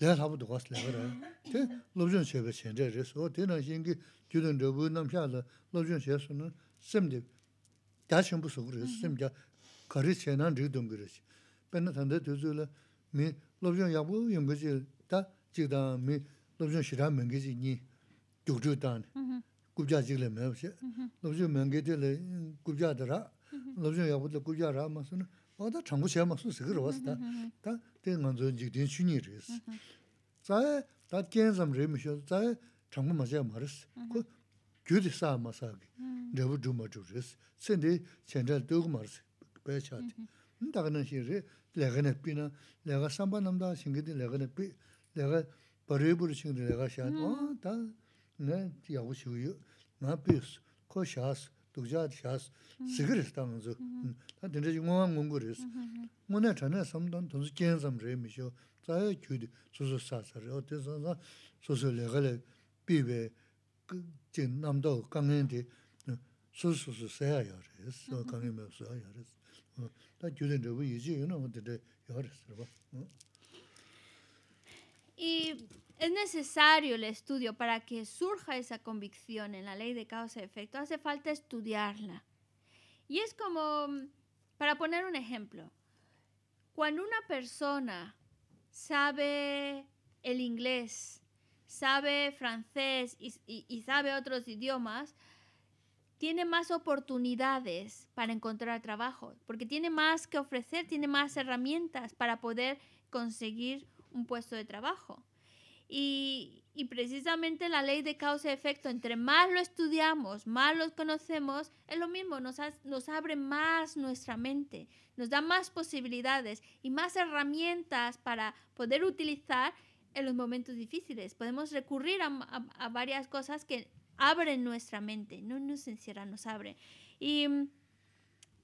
내가 sábu tó kwaas lé kwaa, tén lopchón xé bè xén ché ré sò, tén ráng xén kí kyu tón ché bù yu nám xá lé lopchón xé sò nán sèm dé dhá xén bù sò kwa ré sò, sèm dhá kwa ré xé nán tó mí lopchón mí lopchón rá ní 어다 장부 제가 막 쓰고 왔다. 다 대만 전 직진 순위 그랬어. 자, 다 견점 레미셔 자, 장부 맞아 말았어. 그 교대 싸 마사기. 내가 좀 맞으랬어. 근데 전달 되고 말았어. 배차티. 나가는 시에 레가네 레가 삼바 남다 신기데 레가네 피 레가 버르부르 신데 레가 샤. 다네 야고시고요. 나 코샤스. dukjaad xaas sikiris taa nguzu. Taa dinda xii nguwaa ngungu riz. Nguwaa chanaa samdaan tunzu kien sam rei mi xio, zayaa kyuudi susu saasar. O ten san saa susu lekhali biwe, jing namdaa Es necesario el estudio para que surja esa convicción en la ley de causa y efecto. Hace falta estudiarla. Y es como, mm, para poner un ejemplo, cuando una persona sabe el inglés, sabe francés y, y sabe otros idiomas, tiene más oportunidades para encontrar trabajo, porque tiene más que ofrecer, tiene más herramientas para poder conseguir un puesto de trabajo. Y, y, precisamente la ley de causa y efecto, entre más lo estudiamos, más lo conocemos, es lo mismo, nos, nos abre más nuestra mente, nos da más posibilidades y más herramientas para poder utilizar en los momentos difíciles. Podemos recurrir a, a, varias cosas que abren nuestra mente, no nos encierran, nos abren. Y,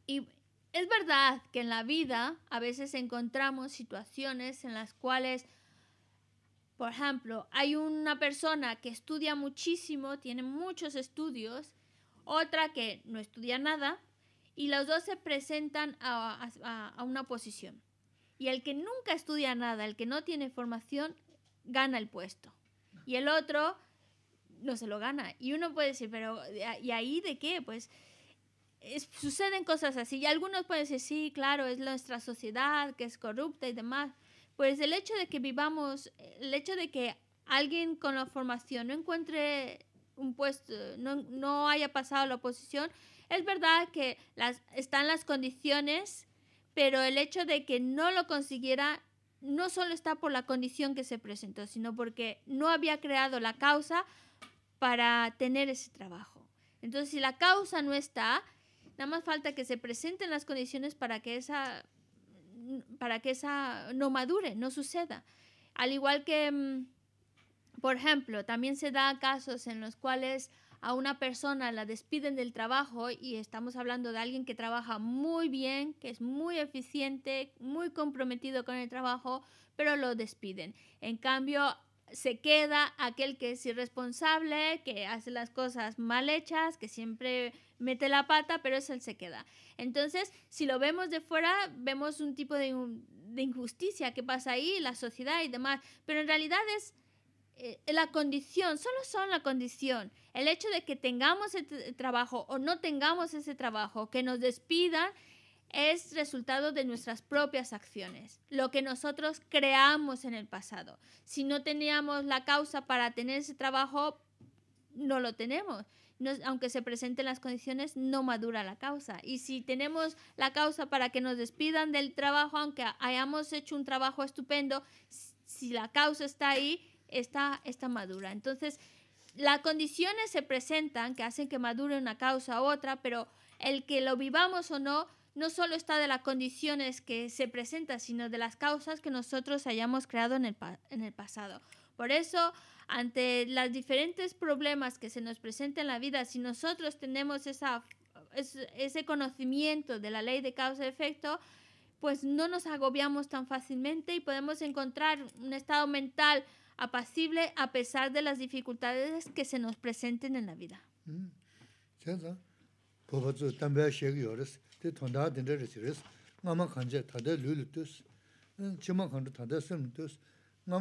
y es verdad que en la vida a veces encontramos situaciones en las cuales por ejemplo, hay una persona que estudia muchísimo, tiene muchos estudios, otra que no estudia nada, y los dos se presentan a, una posición. Y el que nunca estudia nada, el que no tiene formación, gana el puesto. Y el otro no se lo gana. Y uno puede decir, pero ¿y ahí de qué? Pues suceden cosas así. Y algunos pueden decir, sí, claro, es nuestra sociedad que es corrupta y demás pues el hecho de que vivamos, el hecho de que alguien con la formación no encuentre un puesto, no, haya pasado la oposición, es verdad que las, están las condiciones, pero el hecho de que no lo consiguiera no solo está por la condición que se presentó, sino porque no había creado la causa para tener ese trabajo. Entonces, si la causa no está, nada más falta que se presenten las condiciones para que esa Mm, para que esa no madure, no suceda. Al igual que, mm, por ejemplo, también se da casos en los cuales a una persona la despiden del trabajo y estamos hablando de alguien que trabaja muy bien, que es muy eficiente, muy comprometido con el trabajo, pero lo despiden. En cambio, se queda aquel que es irresponsable, que hace las cosas mal hechas, que siempre mete la pata, pero es él se queda. Entonces, si lo vemos de fuera, vemos un tipo de, injusticia que pasa ahí, la sociedad y demás, pero en realidad es eh, la condición, solo son la condición. El hecho de que tengamos ese trabajo o no tengamos ese trabajo, que nos despida es resultado de nuestras propias acciones, lo que nosotros creamos en el pasado. Si no teníamos la causa para tener ese trabajo, no lo tenemos aunque se presenten las condiciones, no madura la causa. Y si tenemos la causa para que nos despidan del trabajo, aunque hayamos hecho un trabajo estupendo, si la causa está ahí, está, madura. Entonces, las condiciones se presentan que hacen que madure una causa u otra, pero el que lo vivamos o no, no solo está de las condiciones que se presentan, sino de las causas que nosotros hayamos creado en el pasado. Por eso, ante los diferentes problemas que se nos presentan en la vida, si nosotros tenemos ese conocimiento de la ley de causa-efecto, y pues no nos agobiamos tan fácilmente y podemos encontrar un estado mental apacible a pesar de las dificultades que se nos presenten en la vida. Mm. Y en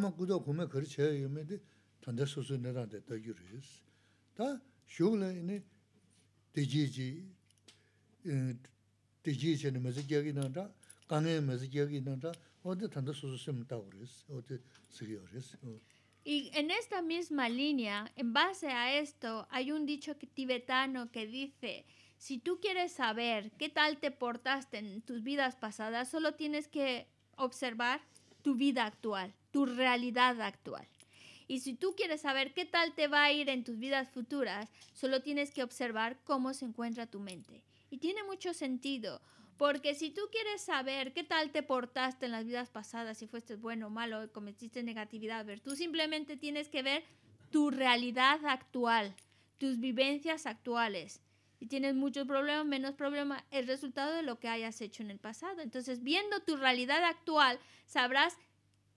esta misma línea, en base a esto, hay un dicho tibetano que dice, si tú quieres saber qué tal te portaste en tus vidas pasadas, solo tienes que observar tu vida actual tu realidad actual. Y si tú quieres saber qué tal te va a ir en tus vidas futuras, solo tienes que observar cómo se encuentra tu mente. Y tiene mucho sentido, porque si tú quieres saber qué tal te portaste en las vidas pasadas, si fuiste bueno o malo, cometiste negatividad, ver, tú simplemente tienes que ver tu realidad actual, tus vivencias actuales. Y tienes muchos problemas, menos problemas, el resultado de lo que hayas hecho en el pasado. Entonces, viendo tu realidad actual, sabrás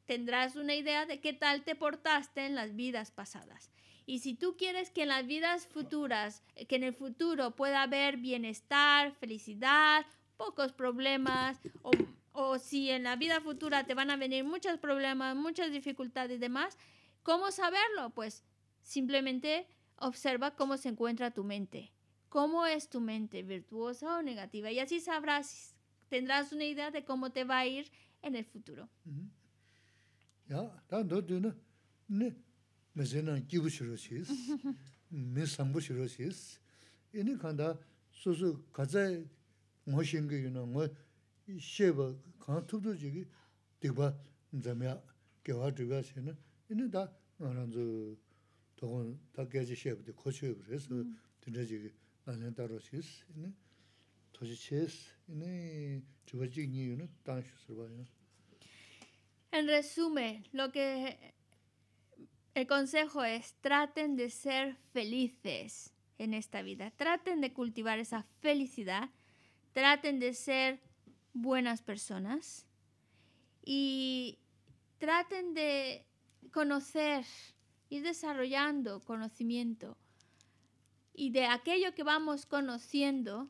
tendrás una idea de qué tal te portaste en las vidas pasadas. Y si tú quieres que en las vidas futuras, que en el futuro pueda haber bienestar, felicidad, pocos problemas, o, si en la vida futura te van a venir muchos problemas, muchas dificultades y demás, ¿cómo saberlo? Pues simplemente observa cómo se encuentra tu mente, cómo es tu mente, virtuosa o negativa, y así sabrás, tendrás una idea de cómo te va a ir en el futuro. 야 단도 ndot 네 na, 기부시로시스 네 me 이니 간다 소소 가자 me san buchi 쉐버 yun na kanda su su gajay ngo shingi yun na, ngo sheba kaantubdo yun na, dikba, nzamiya, kiawaa 도지체스 이니 na, yun na, 봐요 En resumen, lo que el consejo es traten de ser felices en esta vida, traten de cultivar esa felicidad, traten de ser buenas personas y traten de conocer, y desarrollando conocimiento y de aquello que vamos conociendo,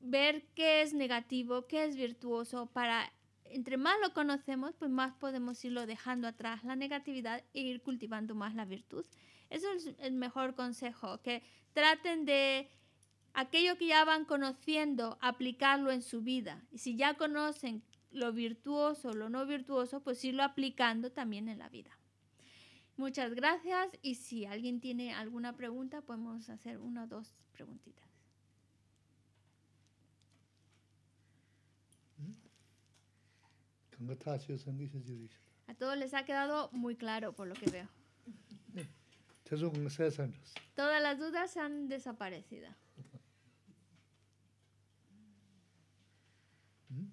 ver qué es negativo, qué es virtuoso para entre más lo conocemos, pues más podemos irlo dejando atrás la negatividad e ir cultivando más la virtud. Eso es el mejor consejo, que traten de aquello que ya van conociendo, aplicarlo en su vida. Y si ya conocen lo virtuoso o lo no virtuoso, pues irlo aplicando también en la vida. Muchas gracias y si alguien tiene alguna pregunta, podemos hacer una o dos preguntitas. A todos les ha quedado muy claro por lo que veo. Todas las dudas han desaparecido. ¿Mm?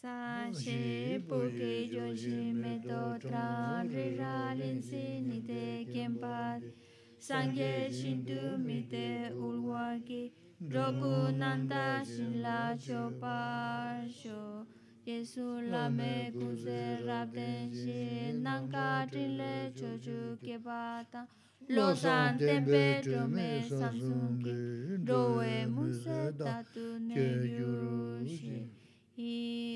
Sashe poke yoshi meto tran riralin sinite kiempad. Sangye shindu mite ulwagi. Rokunanta shila Chopa Sho Yesu me Kuse de Shin Nanka Trile ke bata, Lo San Tempe Tome Samsungi Rowe Muse Tatu Ne Yurushi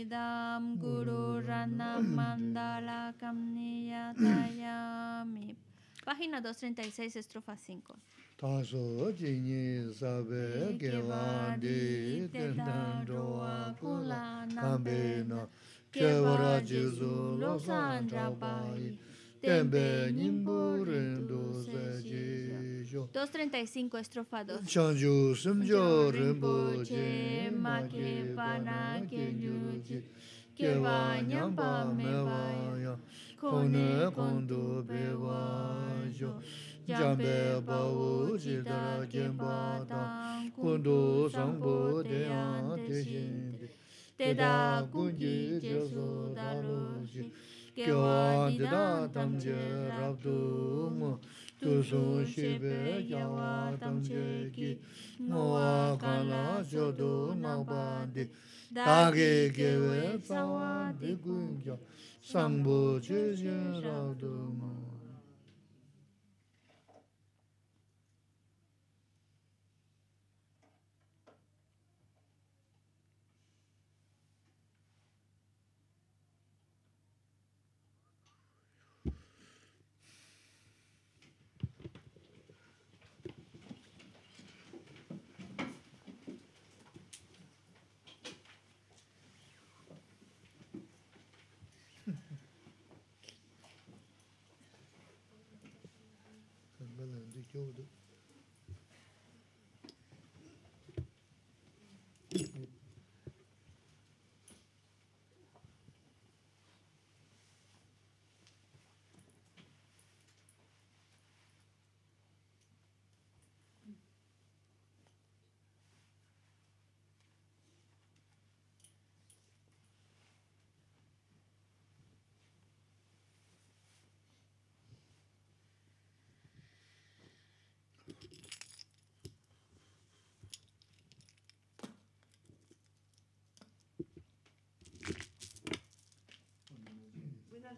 Idam Guru Rana Mandala Kamniya Tayami Página 236, estrofa 5. Taso jini sabbe gewaadi tendan dhruwa kula nambe na Kewara jizu losan 2.35 estrofa 2 jambe bawu jida genpa tang, kundu sangpo deyang teshin de, conteúdo.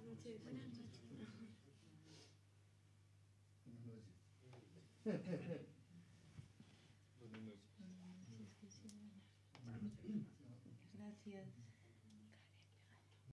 Buenas noches. Gracias.